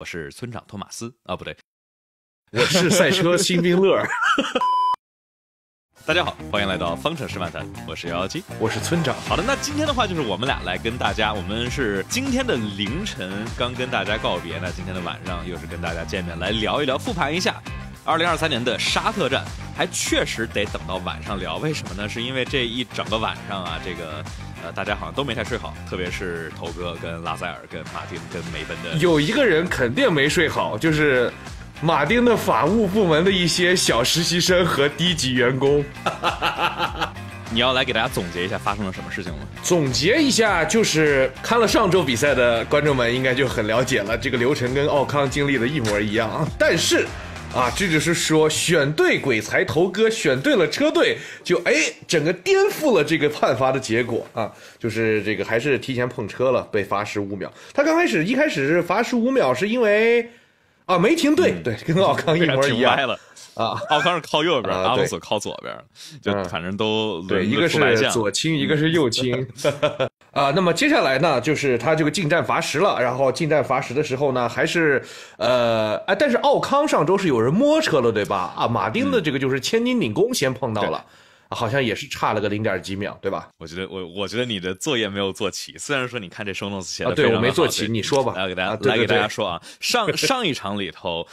我是村长托马斯啊，不对，我是赛车新兵乐儿。大家好，欢迎来到方程式漫谈。我是幺幺七，我是村长。好的，那今天的话就是我们俩来跟大家，我们是今天的凌晨刚跟大家告别，那今天的晚上又是跟大家见面，来聊一聊复盘一下二零二三年的沙特站，还确实得等到晚上聊。为什么呢？是因为这一整个晚上啊，这个。呃，大家好像都没太睡好，特别是头哥、跟拉塞尔、跟马丁、跟梅奔的。有一个人肯定没睡好，就是马丁的法务部门的一些小实习生和低级员工。你要来给大家总结一下发生了什么事情吗？总结一下，就是看了上周比赛的观众们应该就很了解了，这个流程跟奥康经历的一模一样，但是。啊，这就是说，选对鬼才头哥选对了车队，就哎，整个颠覆了这个判罚的结果啊！就是这个还是提前碰车了，被罚十五秒。他刚开始一开始是罚十五秒，是因为啊没停对，对，跟老康一模一样。啊，老康是靠右边，阿鲁索靠左边，就反正都对，一个是左倾，一个是右倾。啊，那么接下来呢，就是他这个进站罚时了。然后进站罚时的时候呢，还是呃，哎，但是奥康上周是有人摸车了，对吧？啊，马丁的这个就是千斤顶功先碰到了，好像也是差了个零点几秒，对吧？我觉得我我觉得你的作业没有做齐。虽然说你看这生动死，啊，对我没做齐，你说吧，来给大家来给大家说啊，上 上一场里头，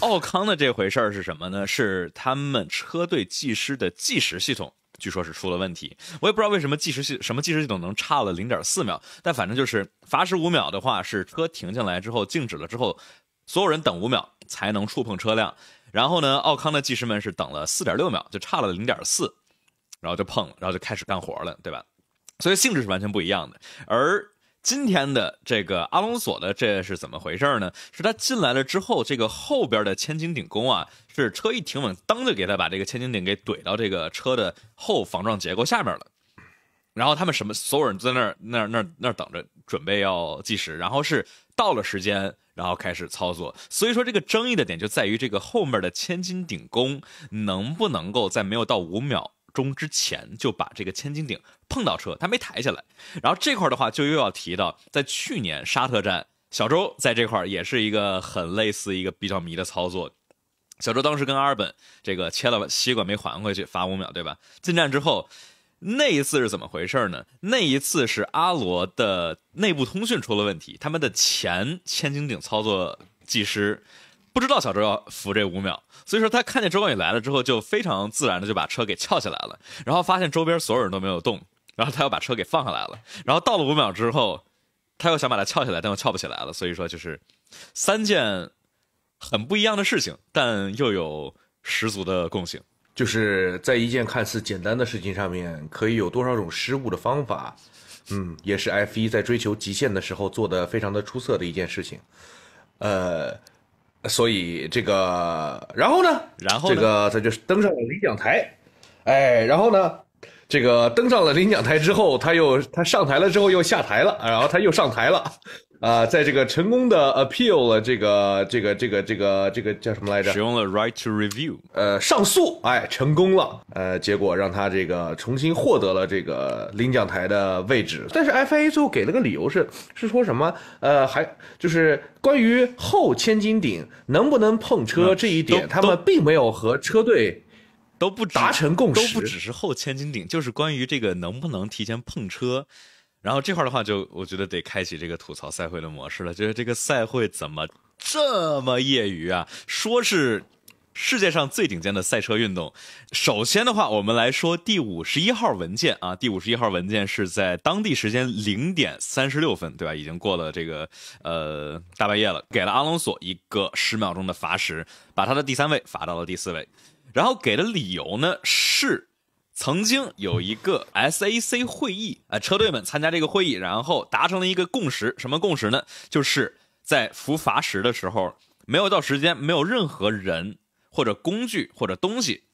奥康的这回事儿是什么呢？是他们车队技师的计时系统。据说，是出了问题。我也不知道为什么计时系什么计时系统能差了零点四秒，但反正就是罚时五秒的话，是车停进来之后静止了之后，所有人等五秒才能触碰车辆。然后呢，奥康的技师们是等了四点六秒，就差了零点四，然后就碰，然后就开始干活了，对吧？所以性质是完全不一样的。而今天的这个阿隆索的这是怎么回事呢？是他进来了之后，这个后边的千斤顶功啊。是车一停稳，当就给他把这个千斤顶给怼到这个车的后防撞结构下面了。然后他们什么，所有人在那儿那儿那儿那儿等着准备要计时。然后是到了时间，然后开始操作。所以说这个争议的点就在于这个后面的千斤顶工能不能够在没有到五秒钟之前就把这个千斤顶碰到车，他没抬下来。然后这块的话就又要提到在去年沙特站，小周在这块也是一个很类似一个比较迷的操作。小周当时跟阿尔本这个切了西瓜没还回去，罚五秒，对吧？进站之后，那一次是怎么回事呢？那一次是阿罗的内部通讯出了问题，他们的前千斤顶操作技师不知道小周要扶这五秒，所以说他看见周冠宇来了之后，就非常自然的就把车给翘起来了，然后发现周边所有人都没有动，然后他又把车给放下来了，然后到了五秒之后，他又想把它翘起来，但又翘不起来了，所以说就是三件。很不一样的事情，但又有十足的共性，就是在一件看似简单的事情上面，可以有多少种失误的方法，嗯，也是 F 一在追求极限的时候做的非常的出色的一件事情，呃，所以这个，然后呢，然后这个他就登上了领奖台，哎，然后呢，这个登上了领奖台之后，他又他上台了之后又下台了，然后他又上台了。啊，在这个成功的 a p p e a l 了这个这个这个这个这个叫什么来着？使用了 right to review，呃，上诉，哎，成功了，呃，结果让他这个重新获得了这个领奖台的位置。但是 FIA 最后给了个理由是是说什么？呃，还就是关于后千斤顶能不能碰车这一点，他们并没有和车队都不达成共识，都不只是后千斤顶，就是关于这个能不能提前碰车。然后这块的话，就我觉得得开启这个吐槽赛会的模式了。就是这个赛会怎么这么业余啊？说是世界上最顶尖的赛车运动，首先的话，我们来说第五十一号文件啊。第五十一号文件是在当地时间零点三十六分，对吧？已经过了这个呃大半夜了，给了阿隆索一个十秒钟的罚时，把他的第三位罚到了第四位。然后给的理由呢是。曾经有一个 SAC 会议，啊，车队们参加这个会议，然后达成了一个共识。什么共识呢？就是在扶罚时的时候，没有到时间，没有任何人或者工具或者东西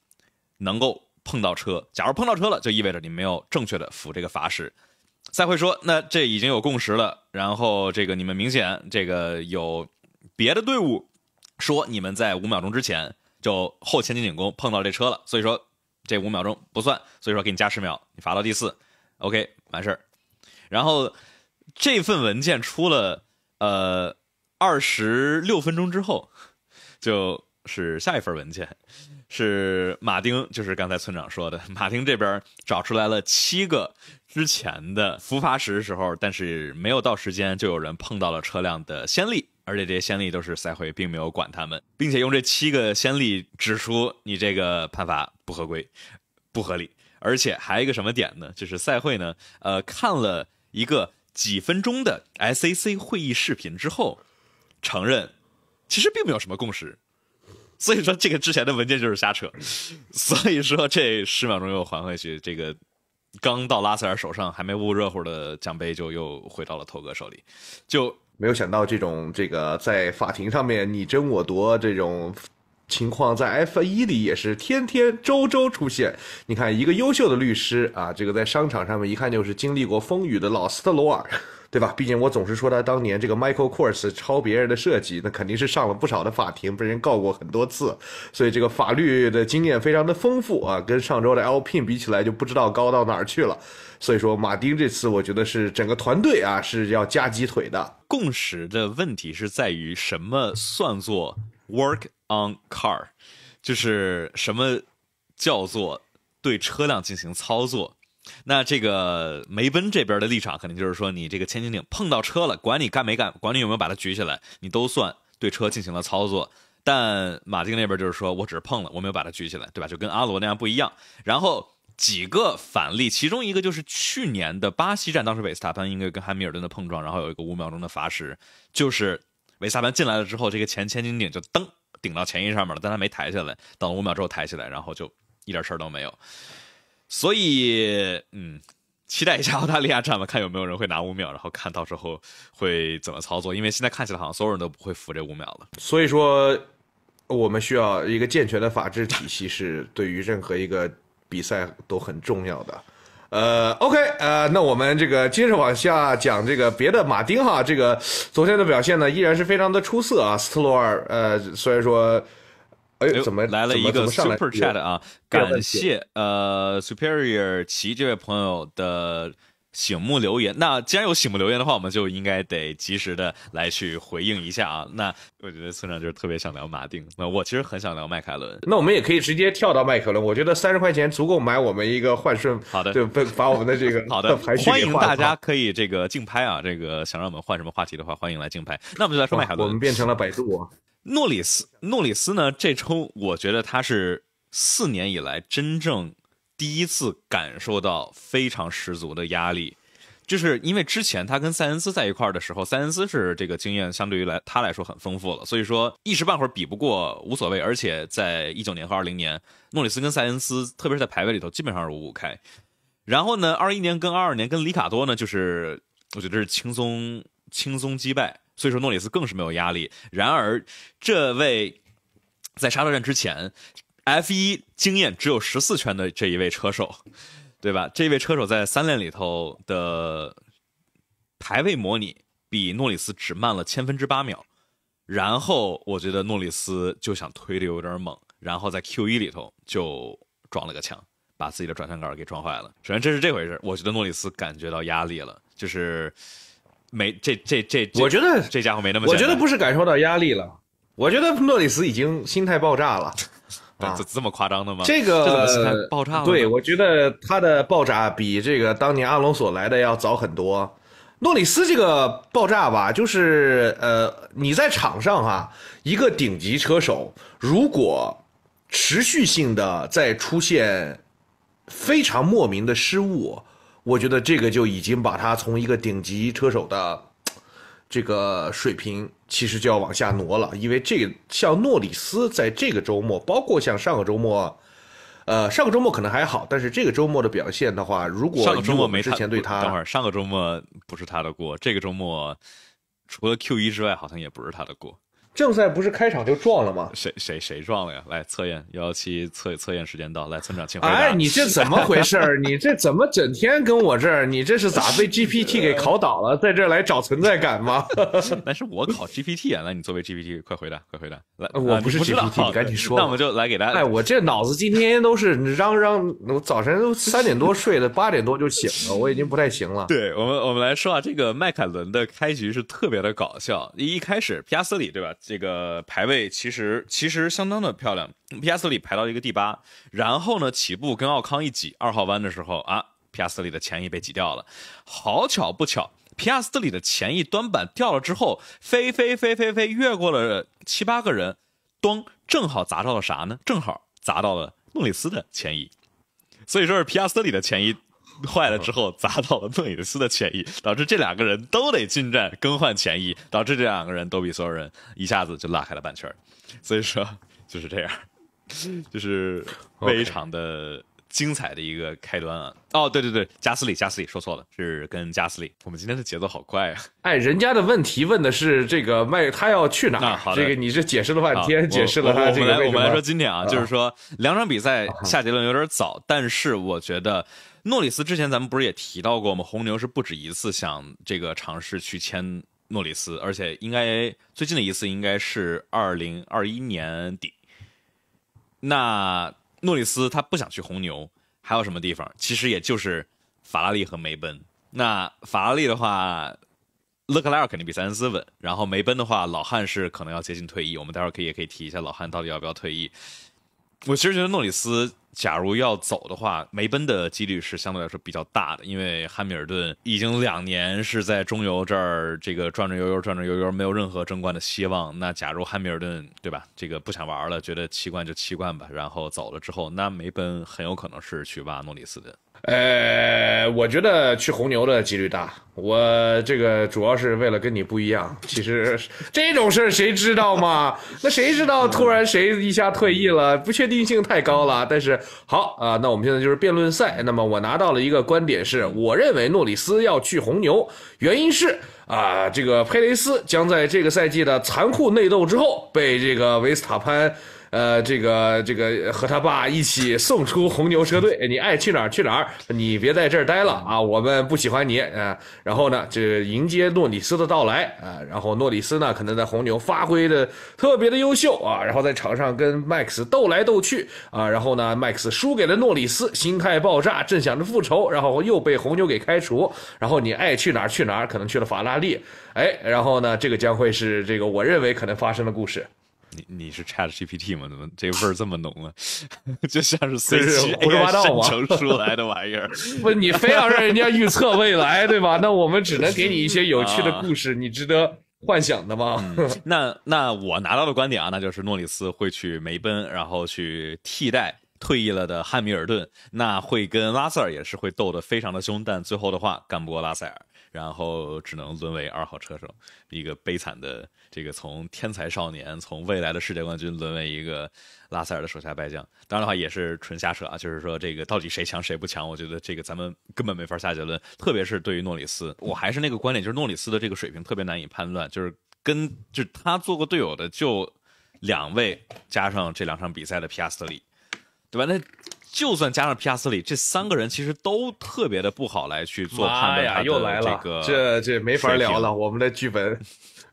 能够碰到车。假如碰到车了，就意味着你没有正确的扶这个罚时。赛会说，那这已经有共识了。然后这个你们明显这个有别的队伍说你们在五秒钟之前就后前进紧攻碰到这车了，所以说。这五秒钟不算，所以说给你加十秒，你罚到第四，OK，完事儿。然后这份文件出了，呃，二十六分钟之后，就是下一份文件，是马丁，就是刚才村长说的，马丁这边找出来了七个之前的伏法时时候，但是没有到时间就有人碰到了车辆的先例。而且这些先例都是赛会并没有管他们，并且用这七个先例指出你这个判罚不合规、不合理。而且还有一个什么点呢？就是赛会呢，呃，看了一个几分钟的 SAC 会议视频之后，承认其实并没有什么共识。所以说这个之前的文件就是瞎扯。所以说这十秒钟又还回去，这个刚到拉塞尔手上还没捂热乎的奖杯就又回到了头哥手里，就。没有想到这种这个在法庭上面你争我夺这种情况，在 F 一里也是天天周周出现。你看一个优秀的律师啊，这个在商场上面一看就是经历过风雨的老斯特罗尔，对吧？毕竟我总是说他当年这个 Michael Kors 抄别人的设计，那肯定是上了不少的法庭，被人告过很多次，所以这个法律的经验非常的丰富啊，跟上周的 L P 比起来就不知道高到哪儿去了。所以说，马丁这次我觉得是整个团队啊是要加鸡腿的。共识的问题是在于什么算作 work on car，就是什么叫做对车辆进行操作。那这个梅奔这边的立场肯定就是说，你这个千斤顶碰到车了，管你干没干，管你有没有把它举起来，你都算对车进行了操作。但马丁那边就是说，我只是碰了，我没有把它举起来，对吧？就跟阿罗那样不一样。然后。几个反例，其中一个就是去年的巴西站，当时维斯塔潘因为跟汉密尔顿的碰撞，然后有一个五秒钟的罚时，就是维斯塔潘进来了之后，这个前千斤顶就噔顶到前翼上面了，但他没抬下来，等五秒之后抬起来，然后就一点事儿都没有。所以，嗯，期待一下澳大利亚站吧，看有没有人会拿五秒，然后看到时候会怎么操作，因为现在看起来好像所有人都不会服这五秒了。所以说，我们需要一个健全的法制体系，是对于任何一个。比赛都很重要的，呃，OK，呃，那我们这个接着往下讲这个别的马丁哈，这个昨天的表现呢依然是非常的出色啊，斯特罗尔，呃，虽然说，哎，怎么来了一个 super chat 啊？感谢呃 superior 奇这位朋友的。醒目留言，那既然有醒目留言的话，我们就应该得及时的来去回应一下啊。那我觉得村长就是特别想聊马丁，那我其实很想聊迈凯伦，那我们也可以直接跳到迈凯伦。我觉得三十块钱足够买我们一个换顺，好的，对，把我们的这个 好的排序欢迎大家可以这个竞拍啊，这个想让我们换什么话题的话，欢迎来竞拍。那我们就来说迈凯伦，我们变成了百度。诺里斯，诺里斯呢？这周我觉得他是四年以来真正。第一次感受到非常十足的压力，就是因为之前他跟塞恩斯在一块儿的时候，塞恩斯是这个经验相对于来他来说很丰富了，所以说一时半会儿比不过无所谓。而且在一九年和二零年，诺里斯跟塞恩斯，特别是在排位里头，基本上是五五开。然后呢，二一年跟二二年跟里卡多呢，就是我觉得是轻松轻松击败，所以说诺里斯更是没有压力。然而，这位在沙特站之前。F 一经验只有十四圈的这一位车手，对吧？这位车手在三练里头的排位模拟比诺里斯只慢了千分之八秒。然后我觉得诺里斯就想推的有点猛，然后在 Q 一里头就撞了个墙，把自己的转向杆给撞坏了。首先这是这回事，我觉得诺里斯感觉到压力了，就是没这这这。我觉得这家伙没那么，我觉得不是感受到压力了，我觉得诺里斯已经心态爆炸了。这这么夸张的吗？这个爆炸，对我觉得他的爆炸比这个当年阿隆索来的要早很多。诺里斯这个爆炸吧，就是呃，你在场上哈，一个顶级车手，如果持续性的在出现非常莫名的失误，我觉得这个就已经把他从一个顶级车手的。这个水平其实就要往下挪了，因为这像诺里斯在这个周末，包括像上个周末，呃，上个周末可能还好，但是这个周末的表现的话，如果上个周末没之前对他等会儿，上个周末不是他的锅，这个周末除了 Q 一之外，好像也不是他的锅。正赛不是开场就撞了吗？谁谁谁撞了呀？来测验幺幺七测测验时间到，来村长请回答。哎，你这怎么回事儿？你这怎么整天跟我这儿？你这是咋被 GPT 给考倒了？在这来找存在感吗？但是我考 GPT 啊！那你作为 GPT 快回答，快回答。来，我不是 GPT，赶紧说。那我们就来给大家。哎，我这脑子今天都是嚷嚷，我早晨都三点多睡的，八点多就醒了，我已经不太行了。对我们，我们来说啊，这个迈凯伦的开局是特别的搞笑。一一开始，皮亚斯里对吧？这个排位其实其实相当的漂亮，皮亚斯里排到一个第八，然后呢起步跟奥康一挤，二号弯的时候啊，皮亚斯里的前翼被挤掉了。好巧不巧，皮亚斯特里的前翼端板掉了之后，飞飞飞飞飞，越过了七八个人，咚，正好砸到了啥呢？正好砸到了诺里斯的前翼，所以说是皮亚斯里的前翼。坏了之后砸到了诺伊斯的前翼，导致这两个人都得进站更换前翼，导致这两个人都比所有人一下子就拉开了半圈所以说就是这样，就是非常的精彩的一个开端啊！哦，对对对，加斯里，加斯里说错了，是跟加斯里。我们今天的节奏好快啊！哎，人家的问题问的是这个麦，他要去哪？这个你是解释了半天，解释了。我们来我们来说今天啊，就是说两场比赛下结论有点早，但是我觉得。诺里斯之前咱们不是也提到过吗？红牛是不止一次想这个尝试去签诺里斯，而且应该最近的一次应该是二零二一年底。那诺里斯他不想去红牛，还有什么地方？其实也就是法拉利和梅奔。那法拉利的话，勒克莱尔肯定比塞恩斯稳。然后梅奔的话，老汉是可能要接近退役。我们待会儿可以也可以提一下老汉到底要不要退役。我其实觉得诺里斯。假如要走的话，梅奔的几率是相对来说比较大的，因为汉密尔顿已经两年是在中游这儿，这个转转悠悠转转悠悠，没有任何争冠的希望。那假如汉密尔顿对吧，这个不想玩了，觉得七冠就七冠吧，然后走了之后，那梅奔很有可能是去挖诺里斯的。呃，我觉得去红牛的几率大。我这个主要是为了跟你不一样。其实这种事儿谁知道嘛？那谁知道突然谁一下退役了？不确定性太高了。但是。好啊，那我们现在就是辩论赛。那么我拿到了一个观点是，我认为诺里斯要去红牛，原因是啊，这个佩雷斯将在这个赛季的残酷内斗之后被这个维斯塔潘。呃，这个这个和他爸一起送出红牛车队，你爱去哪儿去哪儿，你别在这儿待了啊！我们不喜欢你啊。然后呢，这迎接诺里斯的到来啊。然后诺里斯呢，可能在红牛发挥的特别的优秀啊。然后在场上跟麦克斯斗来斗去啊。然后呢麦克斯输给了诺里斯，心态爆炸，正想着复仇，然后又被红牛给开除。然后你爱去哪儿去哪儿，可能去了法拉利。哎，然后呢，这个将会是这个我认为可能发生的故事。你你是 Chat GPT 吗？怎么这味儿这么浓啊？就像是随机胡到成出来的玩意儿。不，你非要让人家预测未来，对吧？那我们只能给你一些有趣的故事，你值得幻想的吗？那那我拿到的观点啊，那就是诺里斯会去梅奔，然后去替代退役了的汉密尔顿。那会跟拉塞尔也是会斗得非常的凶，但最后的话干不过拉塞尔，然后只能沦为二号车手，一个悲惨的。这个从天才少年，从未来的世界冠军沦为一个拉塞尔的手下败将，当然的话也是纯瞎扯啊。就是说，这个到底谁强谁不强，我觉得这个咱们根本没法下结论。特别是对于诺里斯，我还是那个观点，就是诺里斯的这个水平特别难以判断。就是跟就他做过队友的就两位，加上这两场比赛的皮亚斯特里，对吧？那就算加上皮亚斯里，这三个人其实都特别的不好来去做判断。呀，又来了，这这没法聊了，我们的剧本。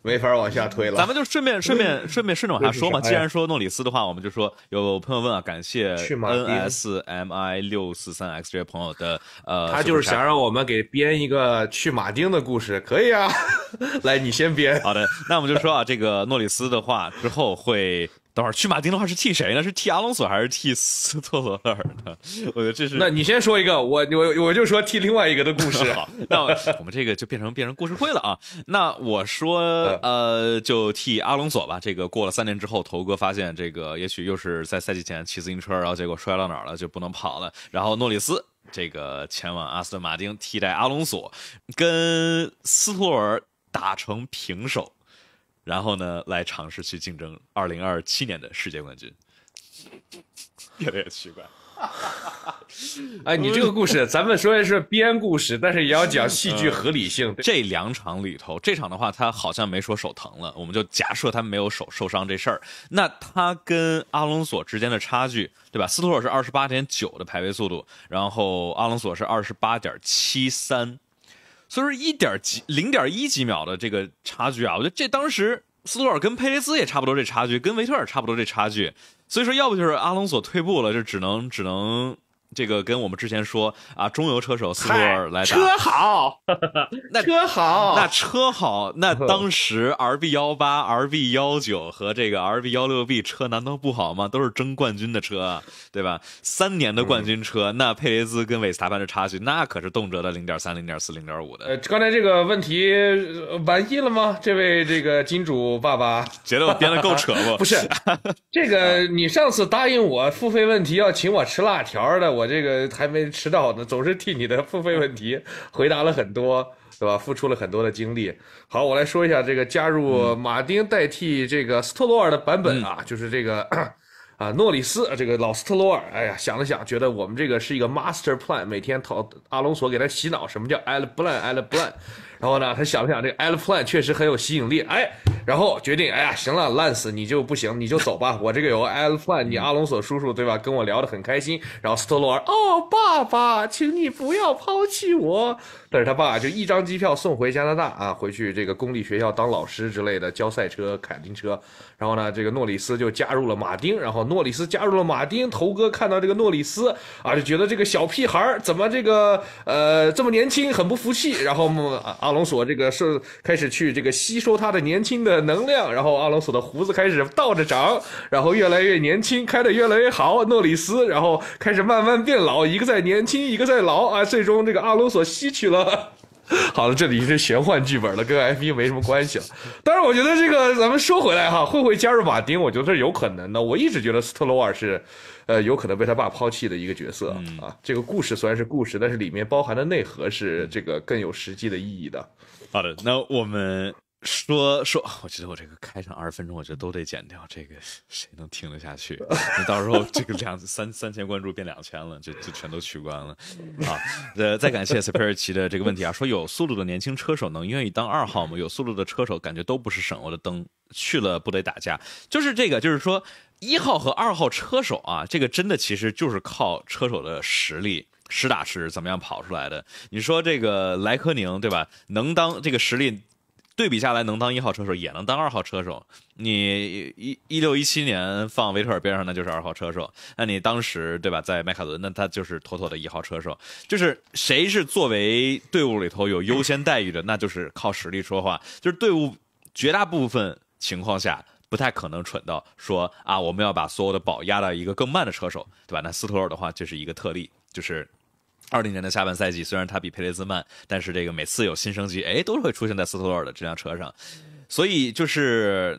没法往下推了，咱们就顺便顺便顺便顺着往下说嘛。既然说诺里斯的话，我们就说有朋友问啊，感谢 n s m i 六四三 x 这位朋友的呃，他就是想让我们给编一个去马丁的故事，可以啊，来你先编。好的，那我们就说啊，这个诺里斯的话之后会。等会儿去马丁的话是替谁呢？是替阿隆索还是替斯托罗尔呢？我觉得这是……那你先说一个，我我我就说替另外一个的故事。好，那我们这个就变成变成故事会了啊。那我说呃，就替阿隆索吧。这个过了三年之后，头哥发现这个也许又是在赛季前骑自行车，然后结果摔到哪儿了就不能跑了。然后诺里斯这个前往阿斯顿马丁替代阿隆索，跟斯托尔打成平手。然后呢，来尝试去竞争二零二七年的世界冠军，越来越奇怪。哎，你这个故事，咱们说的是编故事，但是也要讲戏剧合理性。这两场里头，这场的话，他好像没说手疼了，我们就假设他没有手受伤这事儿。那他跟阿隆索之间的差距，对吧？斯托尔是二十八点九的排位速度，然后阿隆索是二十八点七三。所以说一点几零点一几秒的这个差距啊，我觉得这当时斯托尔跟佩雷斯也差不多这差距，跟维特尔差不多这差距，所以说要不就是阿隆索退步了，就只能只能。这个跟我们之前说啊，中游车手斯托尔来打 车好，那车好，那车好，那当时 R B 幺八、R B 幺九和这个 R B 幺六 B 车难道不好吗？都是争冠军的车，对吧？三年的冠军车，那佩雷兹跟韦斯塔潘的差距，那可是动辄的零点三、零点四、零点五的。呃，刚才这个问题完议了吗？这位这个金主爸爸 觉得我编的够扯不？不是，这个你上次答应我付费问题要请我吃辣条的我。我这个还没迟到呢，总是替你的付费问题 回答了很多，对吧？付出了很多的精力。好，我来说一下这个加入马丁代替这个斯特罗尔的版本啊，就是这个啊诺里斯这个老斯特罗尔，哎呀，想了想，觉得我们这个是一个 master plan，每天讨阿隆索给他洗脑，什么叫挨了不 l 挨了不烂。然后呢，他想了想，这个 a i r p l a n 确实很有吸引力，哎，然后决定，哎呀，行了，烂死你就不行，你就走吧，我这个有个 a i p l a n 你阿隆索叔叔对吧？跟我聊得很开心。然后斯特罗尔，哦，爸爸，请你不要抛弃我。但是他爸就一张机票送回加拿大啊，回去这个公立学校当老师之类的，教赛车、卡丁车。然后呢，这个诺里斯就加入了马丁。然后诺里斯加入了马丁，头哥看到这个诺里斯啊，就觉得这个小屁孩怎么这个呃这么年轻，很不服气。然后阿阿隆索这个是开始去这个吸收他的年轻的能量，然后阿隆索的胡子开始倒着长，然后越来越年轻，开的越来越好。诺里斯然后开始慢慢变老，一个在年轻，一个在老啊，最终这个阿隆索吸取了。好了，这里是玄幻剧本了，跟 F 一没什么关系了。但是我觉得这个咱们说回来哈，会会加入马丁，我觉得是有可能的。我一直觉得斯特罗尔是。呃，有可能被他爸抛弃的一个角色啊。这个故事虽然是故事，但是里面包含的内核是这个更有实际的意义的。好的，那我们说说，我觉得我这个开场二十分钟，我觉得都得剪掉，这个谁能听得下去？你到时候这个两三三千关注变两千了，就就全都取关了。好，呃，再感谢斯佩尔奇的这个问题啊，说有速度的年轻车手能愿意当二号吗？有速度的车手感觉都不是省油的灯，去了不得打架？就是这个，就是说。一号和二号车手啊，这个真的其实就是靠车手的实力，实打实怎么样跑出来的？你说这个莱科宁对吧？能当这个实力对比下来能当一号车手，也能当二号车手。你一一六一七年放维特尔边上那就是二号车手，那你当时对吧，在迈凯伦那他就是妥妥的一号车手。就是谁是作为队伍里头有优先待遇的，那就是靠实力说话。就是队伍绝大部分情况下。不太可能蠢到说啊，我们要把所有的宝压到一个更慢的车手，对吧？那斯托尔的话就是一个特例，就是二零年的下半赛季，虽然他比佩雷兹慢，但是这个每次有新升级，哎，都是会出现在斯托尔的这辆车上。所以就是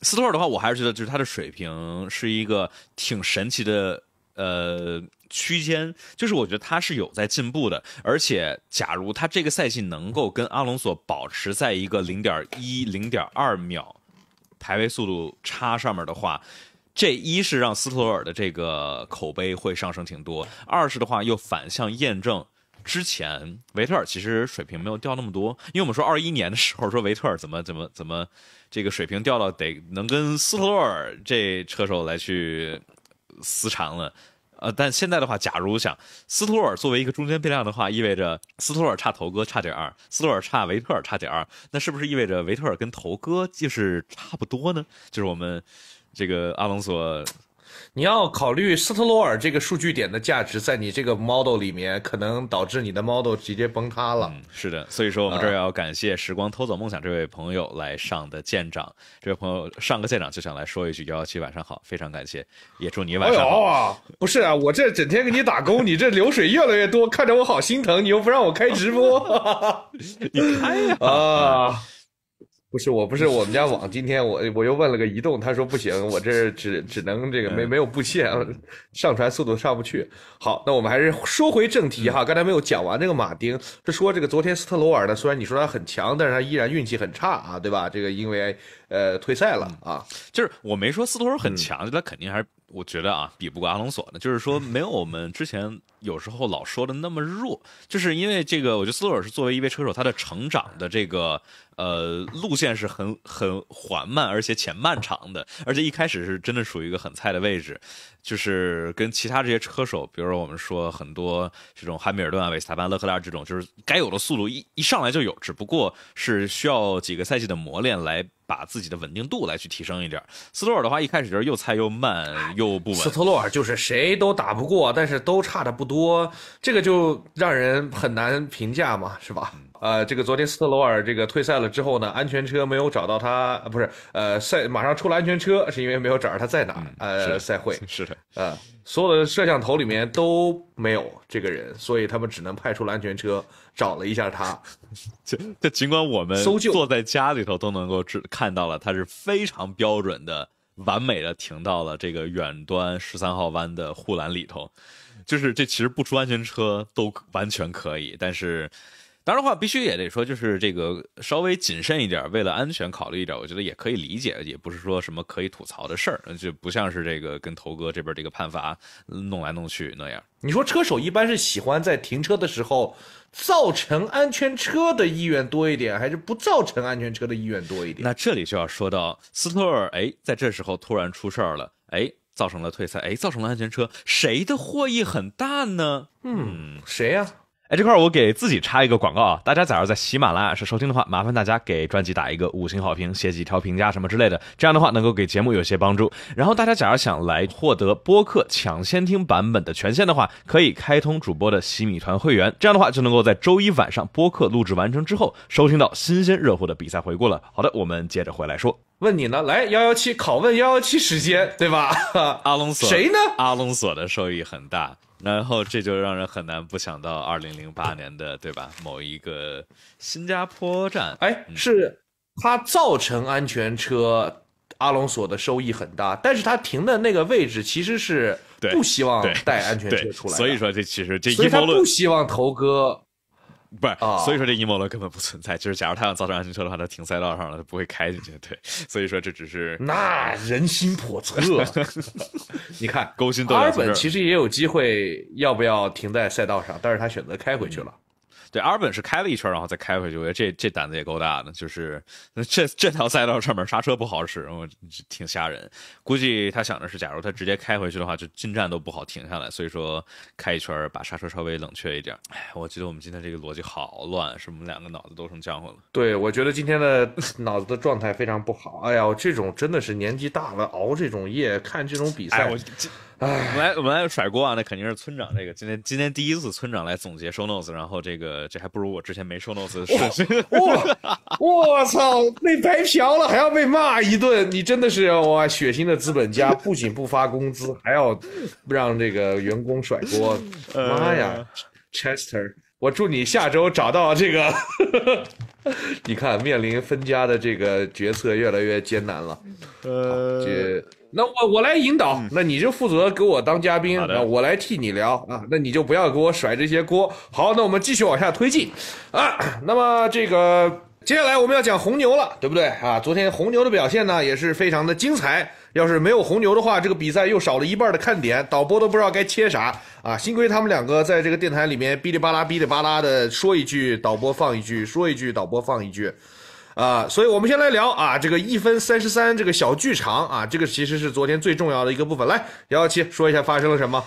斯托尔的话，我还是觉得就是他的水平是一个挺神奇的呃区间，就是我觉得他是有在进步的，而且假如他这个赛季能够跟阿隆索保持在一个零点一零点二秒。排位速度差上面的话，这一是让斯托尔的这个口碑会上升挺多，二是的话又反向验证之前维特尔其实水平没有掉那么多。因为我们说二一年的时候说维特尔怎么怎么怎么，这个水平掉到得能跟斯托尔这车手来去私缠了。呃，但现在的话，假如想斯托尔作为一个中间变量的话，意味着斯托尔差头哥差点二，斯托尔差维特尔差点二，那是不是意味着维特尔跟头哥就是差不多呢？就是我们这个阿隆索。你要考虑斯特罗尔这个数据点的价值，在你这个 model 里面可能导致你的 model 直接崩塌了。嗯，是的，所以说我们这儿要感谢时光偷走梦想这位朋友来上的舰长，这位朋友上个舰长就想来说一句幺幺七晚上好，非常感谢，也祝你晚上。好、不是啊，我这整天给你打工，你这流水越来越多，看着我好心疼，你又不让我开直播，你开呀啊。不是，我不是我们家网。今天我我又问了个移动，他说不行，我这只只能这个没没有布线，上传速度上不去。好，那我们还是说回正题哈。刚才没有讲完这个马丁，就说这个昨天斯特罗尔呢，虽然你说他很强，但是他依然运气很差啊，对吧？这个因为呃退赛了啊。就是我没说斯特罗尔很强，他肯定还是我觉得啊比不过阿隆索的。就是说 没有我们之前有时候老说的那么弱，就是因为这个，我觉得斯托尔是作为一位车手，他的成长的这个。呃，路线是很很缓慢，而且且漫长的，而且一开始是真的属于一个很菜的位置，就是跟其他这些车手，比如我们说很多这种汉密尔顿、啊、维斯塔潘、勒克莱尔这种，就是该有的速度一一上来就有，只不过是需要几个赛季的磨练来把自己的稳定度来去提升一点。斯托尔的话，一开始就是又菜又慢又不稳。斯托洛尔就是谁都打不过，但是都差的不多，这个就让人很难评价嘛，是吧？呃，这个昨天斯特罗尔这个退赛了之后呢，安全车没有找到他，不是呃赛马上出了安全车，是因为没有找到他在哪。呃，赛会是的，呃，所有的摄像头里面都没有这个人，所以他们只能派出了安全车找了一下他。这 这，尽管我们坐在家里头都能够知看到了，他是非常标准的、完美的停到了这个远端十三号弯的护栏里头。就是这其实不出安全车都完全可以，但是。当然的话，必须也得说，就是这个稍微谨慎一点，为了安全考虑一点，我觉得也可以理解，也不是说什么可以吐槽的事儿，就不像是这个跟头哥这边这个判罚弄来弄去那样。你说车手一般是喜欢在停车的时候造成安全车的意愿多一点，还是不造成安全车的意愿多一点？那这里就要说到斯托尔，哎，在这时候突然出事儿了，哎，造成了退赛，哎，造成了安全车，谁的获益很大呢？嗯，谁呀？哎，这块儿我给自己插一个广告啊！大家假如在喜马拉雅是收听的话，麻烦大家给专辑打一个五星好评，写几条评价什么之类的，这样的话能够给节目有些帮助。然后大家假如想来获得播客抢先听版本的权限的话，可以开通主播的喜米团会员，这样的话就能够在周一晚上播客录制完成之后，收听到新鲜热乎的比赛回顾了。好的，我们接着回来说，问你呢？来幺幺七，拷问幺幺七时间，对吧？阿隆索谁呢？阿隆索的收益很大。然后这就让人很难不想到二零零八年的，对吧？某一个新加坡站，哎，是它造成安全车，阿隆索的收益很大，但是他停的那个位置其实是不希望带安全车出来，所以说这其实这一波论，不希望头哥。不是，所以说这阴谋论根本不存在。就是假如他想造成安全车的话，他停赛道上了，他不会开进去。对，所以说这只是那人心叵测，你看，勾心斗角。阿尔本其实也有机会，要不要停在赛道上？但是他选择开回去了。对，阿尔本是开了一圈，然后再开回去。我觉得这这胆子也够大的，就是那 这这条赛道上面刹车不好使，然后挺吓人。估计他想的是，假如他直接开回去的话，就进站都不好停下来。所以说，开一圈把刹车稍微冷却一点。哎，我觉得我们今天这个逻辑好乱，是么两个脑子都成浆糊了。对，我觉得今天的脑子的状态非常不好。哎呀，这种真的是年纪大了，熬这种夜看这种比赛，我这。我们来，我们来甩锅啊！那肯定是村长这个今天今天第一次村长来总结 show notes，然后这个这还不如我之前没 show notes 顺心。我操，被白嫖了还要被骂一顿，你真的是哇！血腥的资本家不仅不发工资，还要让这个员工甩锅。妈呀，Chester，我祝你下周找到这个。你看，面临分家的这个决策越来越艰难了。呃。这。那我我来引导，那你就负责给我当嘉宾，那我来替你聊啊，那你就不要给我甩这些锅。好，那我们继续往下推进，啊，那么这个接下来我们要讲红牛了，对不对啊？昨天红牛的表现呢也是非常的精彩，要是没有红牛的话，这个比赛又少了一半的看点，导播都不知道该切啥啊。幸亏他们两个在这个电台里面哔哩吧啦哔哩吧啦的说一句，导播放一句，说一句，导播放一句。啊，所以我们先来聊啊，这个一分三十三这个小剧场啊，这个其实是昨天最重要的一个部分。来，幺幺七说一下发生了什么，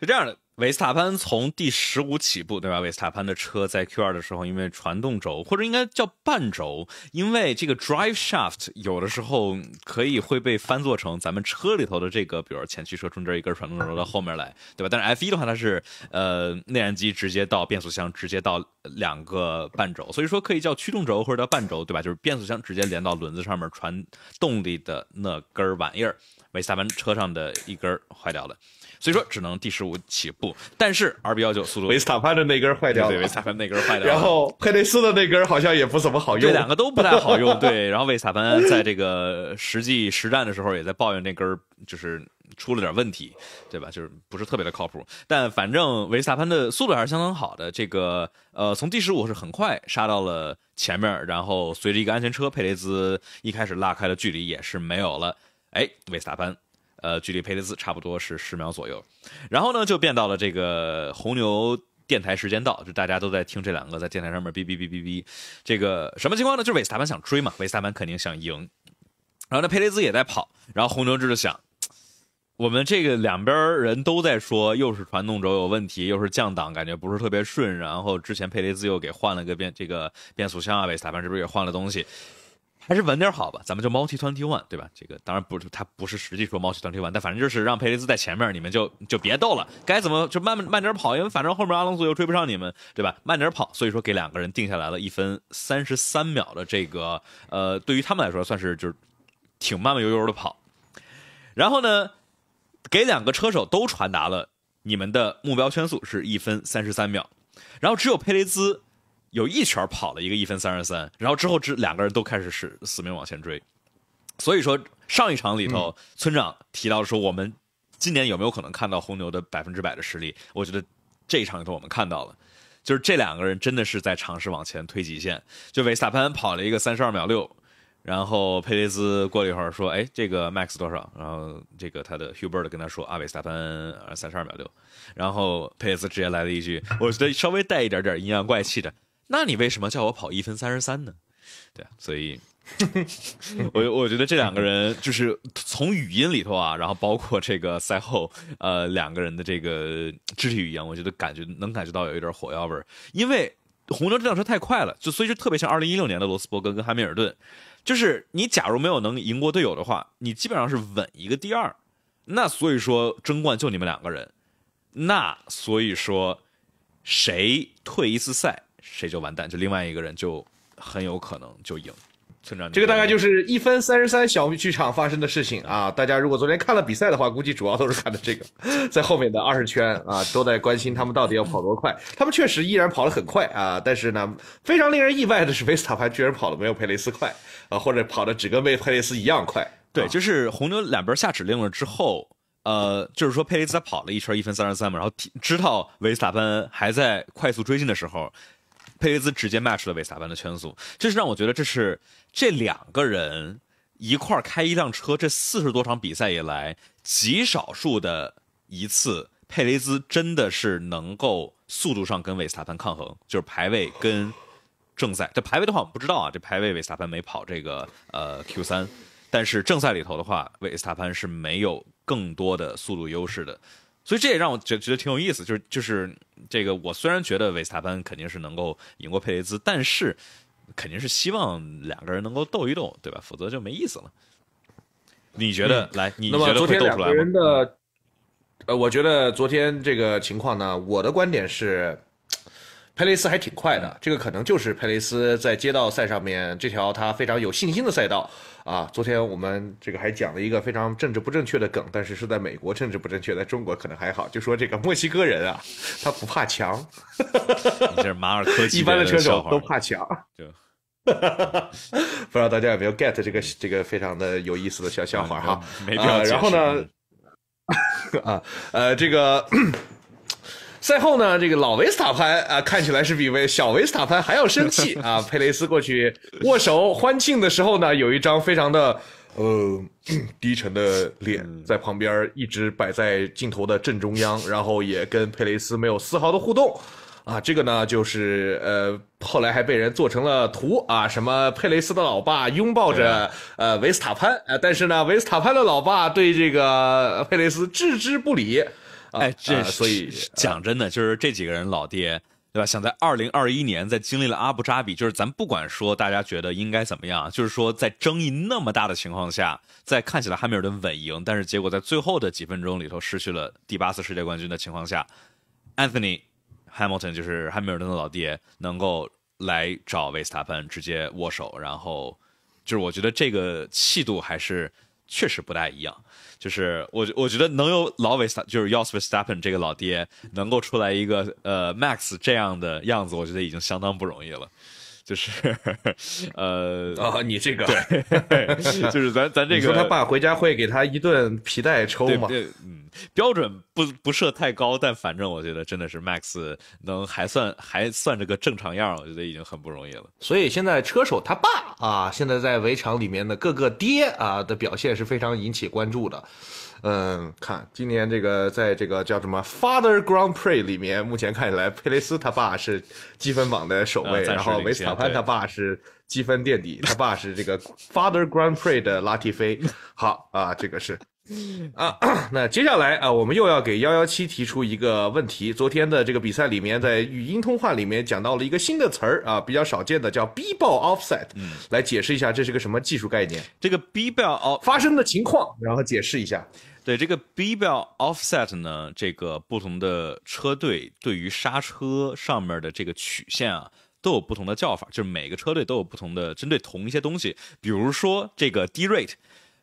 是这样的。维斯塔潘从第十五起步，对吧？维斯塔潘的车在 Q2 的时候，因为传动轴或者应该叫半轴，因为这个 drive shaft 有的时候可以会被翻做成咱们车里头的这个，比如前驱车中间一根传动轴到后面来，对吧？但是 F1 的话，它是呃内燃机直接到变速箱，直接到两个半轴，所以说可以叫驱动轴或者叫半轴，对吧？就是变速箱直接连到轮子上面传动力的那根玩意儿，维斯塔潘车上的一根坏掉了。所以说只能第十五起步，但是二比幺九速度。维斯塔潘的那根坏掉了，维斯塔潘那根坏掉了。然后佩雷斯的那根好像也不怎么好用，这两个都不太 好用。对，然后维斯塔潘在这个实际实战的时候也在抱怨那根儿就是出了点问题，对吧？就是不是特别的靠谱。但反正维斯塔潘的速度还是相当好的。这个呃，从第十五是很快杀到了前面，然后随着一个安全车，佩雷兹一开始拉开了距离，也是没有了。哎，维斯塔潘。呃，距离佩雷兹差不多是十秒左右，然后呢就变到了这个红牛电台时间到，就大家都在听这两个在电台上面哔哔哔哔哔，这个什么情况呢？就是维斯塔潘想追嘛，维斯塔潘肯定想赢，然后呢，佩雷兹也在跑，然后红牛这就想，我们这个两边人都在说，又是传动轴有问题，又是降档感觉不是特别顺，然后之前佩雷兹又给换了个变这个变速箱啊，维斯塔潘是不是也换了东西？还是稳点好吧，咱们就猫踢 twenty one，对吧？这个当然不是，他不是实际说猫踢 twenty one，但反正就是让佩雷兹在前面，你们就 就别逗了，该怎么就慢慢慢点跑，因为反正后面阿隆索又追不上你们，对吧？慢点跑，所以说给两个人定下来了一分三十三秒的这个，呃，对于他们来说算是就是挺慢慢悠悠的跑。然后呢，给两个车手都传达了你们的目标圈速是一分三十三秒，然后只有佩雷兹。有一圈跑了一个一分三十三，然后之后这两个人都开始死死命往前追。所以说上一场里头，村长提到说我们今年有没有可能看到红牛的百分之百的实力？我觉得这一场里头我们看到了，就是这两个人真的是在尝试往前推极限。就韦斯塔潘跑了一个三十二秒六，然后佩雷斯过了一会儿说：“哎，这个 Max 多少？”然后这个他的 Hubert 跟他说：“阿维斯塔潘三十二秒六。”然后佩雷斯直接来了一句：“我觉得稍微带一点点阴阳怪气的。”那你为什么叫我跑一分三十三呢？对啊，所以，我我觉得这两个人就是从语音里头啊，然后包括这个赛后呃两个人的这个肢体语言，我觉得感觉能感觉到有一点火药味儿。因为红牛这辆车太快了，就所以就特别像二零一六年的罗斯伯格跟汉密尔顿，就是你假如没有能赢过队友的话，你基本上是稳一个第二。那所以说争冠就你们两个人，那所以说谁退一次赛？谁就完蛋，就另外一个人就很有可能就赢。村长，这个大概就是一分三十三小剧场发生的事情啊！大家如果昨天看了比赛的话，估计主要都是看的这个，在后面的二十圈啊，都在关心他们到底要跑多快。他们确实依然跑得很快啊，但是呢，非常令人意外的是，维斯塔潘居然跑得没有佩雷斯快啊，或者跑得只跟佩雷斯一样快。对，就是红牛两边下指令了之后，呃，就是说佩雷斯他跑了一圈一分三十三嘛，然后知道维斯塔潘还在快速追进的时候。佩雷兹直接 match 了维斯塔潘的圈速，这是让我觉得，这是这两个人一块儿开一辆车，这四十多场比赛以来极少数的一次，佩雷兹真的是能够速度上跟维斯塔潘抗衡，就是排位跟正赛。这排位的话，我们不知道啊，这排位维斯塔潘没跑这个呃 Q 三，但是正赛里头的话，维斯塔潘是没有更多的速度优势的。所以这也让我觉觉得挺有意思，就是就是这个，我虽然觉得维斯塔潘肯定是能够赢过佩雷兹，但是肯定是希望两个人能够斗一斗，对吧？否则就没意思了。你觉得来？觉得昨天两个人的，呃，我觉得昨天这个情况呢，我的观点是，佩雷斯还挺快的，这个可能就是佩雷斯在街道赛上面这条他非常有信心的赛道。啊，昨天我们这个还讲了一个非常政治不正确的梗，但是是在美国政治不正确，在中国可能还好。就说这个墨西哥人啊，他不怕强，这是马尔科 一般的车手都怕强，就 不知道大家有没有 get 这个这个非常的有意思的小笑话哈。啊，然后呢，啊，呃，这个。赛后呢，这个老维斯塔潘啊，看起来是比小维斯塔潘还要生气啊。佩雷斯过去握手欢庆的时候呢，有一张非常的呃低沉的脸在旁边一直摆在镜头的正中央，然后也跟佩雷斯没有丝毫的互动啊。这个呢，就是呃，后来还被人做成了图啊，什么佩雷斯的老爸拥抱着呃维斯塔潘啊，但是呢，维斯塔潘的老爸对这个佩雷斯置之不理。哎，这所以讲真的，就是这几个人老爹，对吧？想在二零二一年，在经历了阿布扎比，就是咱不管说大家觉得应该怎么样，就是说在争议那么大的情况下，在看起来汉密尔顿稳赢，但是结果在最后的几分钟里头失去了第八次世界冠军的情况下，Anthony Hamilton 就是汉密尔顿的老爹，能够来找维斯塔潘直接握手，然后就是我觉得这个气度还是确实不太一样。就是我，我觉得能有老韦，就是 Yosvit s t e p e n 这个老爹，能够出来一个呃 Max 这样的样子，我觉得已经相当不容易了。就是，呃哦，你这个对，就是咱咱这个，说他爸回家会给他一顿皮带抽吗？嗯，标准不不设太高，但反正我觉得真的是 Max 能还算还算这个正常样我觉得已经很不容易了。所以现在车手他爸啊，现在在围场里面的各个爹啊的表现是非常引起关注的。嗯，看今年这个，在这个叫什么 Father Grand Prix 里面，目前看起来佩雷斯他爸是积分榜的首位，然后维斯塔潘他爸是积分垫底，他爸是这个 Father Grand Prix 的拉提菲。好啊，这个是。啊，那接下来啊，我们又要给幺幺七提出一个问题。昨天的这个比赛里面，在语音通话里面讲到了一个新的词儿啊，比较少见的叫 “B Bell Offset”，来解释一下这是个什么技术概念。这个 B Bell o 发生的情况，然后解释一下。对这个 B Bell Offset 呢，这个不同的车队对于刹车上面的这个曲线啊，都有不同的叫法，就是每个车队都有不同的针对同一些东西，比如说这个 D rate。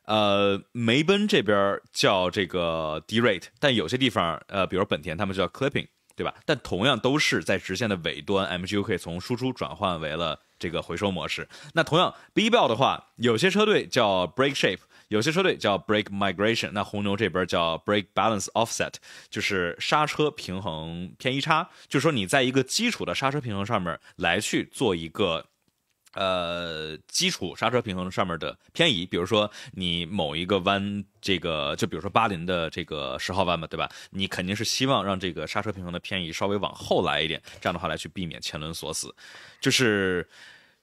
呃，梅奔这边叫这个 d-rate，但有些地方，呃，比如本田，他们叫 clipping，对吧？但同样都是在直线的尾端，M G U 可以从输出转换为了这个回收模式。那同样，B Bell 的话，有些车队叫 b r e a k shape，有些车队叫 brake migration。那红牛这边叫 brake balance offset，就是刹车平衡偏移差，就是说你在一个基础的刹车平衡上面来去做一个。呃，基础刹车平衡上面的偏移，比如说你某一个弯，这个就比如说巴林的这个十号弯嘛，对吧？你肯定是希望让这个刹车平衡的偏移稍微往后来一点，这样的话来去避免前轮锁死。就是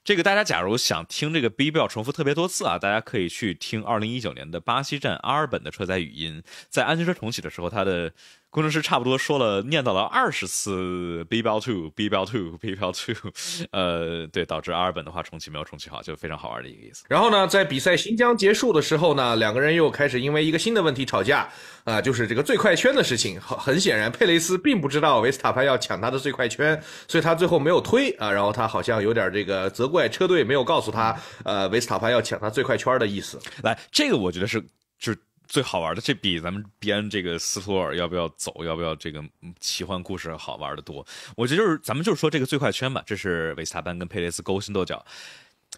这个，大家假如想听这个 B Bill 重复特别多次啊，大家可以去听二零一九年的巴西站阿尔本的车载语音，在安全车重启的时候，它的。工程师差不多说了，念叨了二十次 b 标 b l l two”，“be l l two”，“be l l two”。呃，对，导致阿尔本的话重启没有重启好，就非常好玩的一个意思。然后呢，在比赛新疆结束的时候呢，两个人又开始因为一个新的问题吵架啊，就是这个最快圈的事情。很显然，佩雷斯并不知道维斯塔潘要抢他的最快圈，所以他最后没有推啊。然后他好像有点这个责怪车队没有告诉他，呃，维斯塔潘要抢他最快圈的意思。来，这个我觉得是，就。最好玩的，这比咱们编这个斯图尔要不要走，要不要这个奇幻故事好玩的多。我觉得就是咱们就是说这个最快圈吧，这是维斯塔班跟佩雷斯勾心斗角。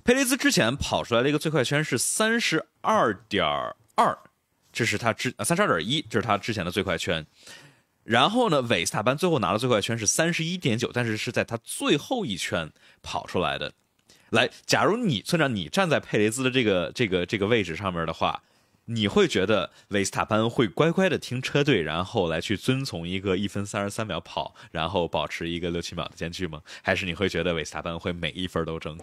佩雷斯之前跑出来的一个最快圈是三十二点二，这是他之三十二点一，这是他之前的最快圈。然后呢，维斯塔班最后拿的最快圈是三十一点九，但是是在他最后一圈跑出来的。来，假如你村长，你站在佩雷兹的这个这个这个位置上面的话。你会觉得维斯塔潘会乖乖的听车队，然后来去遵从一个一分三十三秒跑，然后保持一个六七秒的间距吗？还是你会觉得维斯塔潘会每一分都争？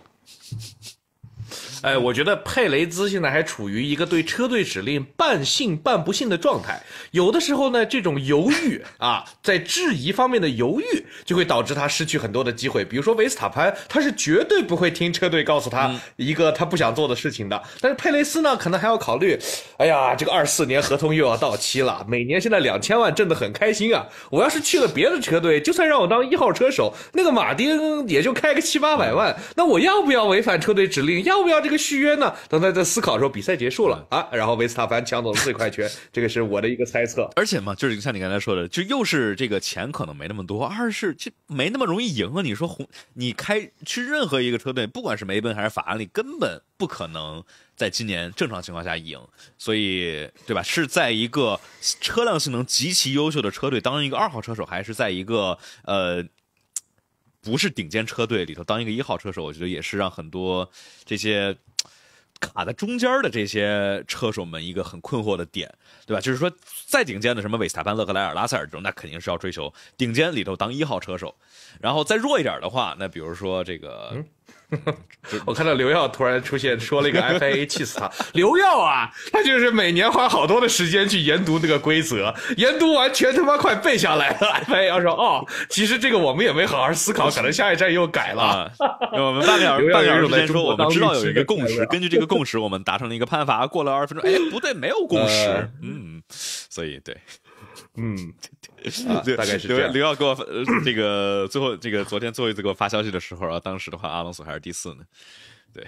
哎，我觉得佩雷兹现在还处于一个对车队指令半信半不信的状态。有的时候呢，这种犹豫啊，在质疑方面的犹豫，就会导致他失去很多的机会。比如说维斯塔潘，他是绝对不会听车队告诉他一个他不想做的事情的。但是佩雷斯呢，可能还要考虑，哎呀，这个二四年合同又要到期了，每年现在两千万挣得很开心啊。我要是去了别的车队，就算让我当一号车手，那个马丁也就开个七八百万，那我要不要违反车队指令？要。要不要这个续约呢？刚才在思考的时候，比赛结束了啊，然后维斯塔凡抢走了最快圈，这个是我的一个猜测。而且嘛，就是像你刚才说的，就又是这个钱可能没那么多，二是就没那么容易赢啊。你说红，你开去任何一个车队，不管是梅奔还是法拉利，根本不可能在今年正常情况下赢，所以对吧？是在一个车辆性能极其优秀的车队当一个二号车手，还是在一个呃？不是顶尖车队里头当一个一号车手，我觉得也是让很多这些 卡在中间的这些车手们一个很困惑的点，对吧？就是说，再顶尖的什么韦斯塔潘、勒克莱尔、拉塞尔这种，那肯定是要追求顶尖里头当一号车手，然后再弱一点的话，那比如说这个。我看到刘耀突然出现，说了一个 F I A，气死他！刘耀啊，他就是每年花好多的时间去研读那个规则，研读完全他妈快背下来了。F I A 说，哦，其实这个我们也没好好思考，可能下一站又改了。我们半个小时，半个小时之说。我们知道有一个共识，根据这个共识，我们达成了一个判罚。过了二十分钟，哎，不对，没有共识。嗯，所以对。嗯，大概是这样。刘耀给我这个最后这个昨天最后一次给我发消息的时候啊，当时的话阿隆索还是第四呢。对，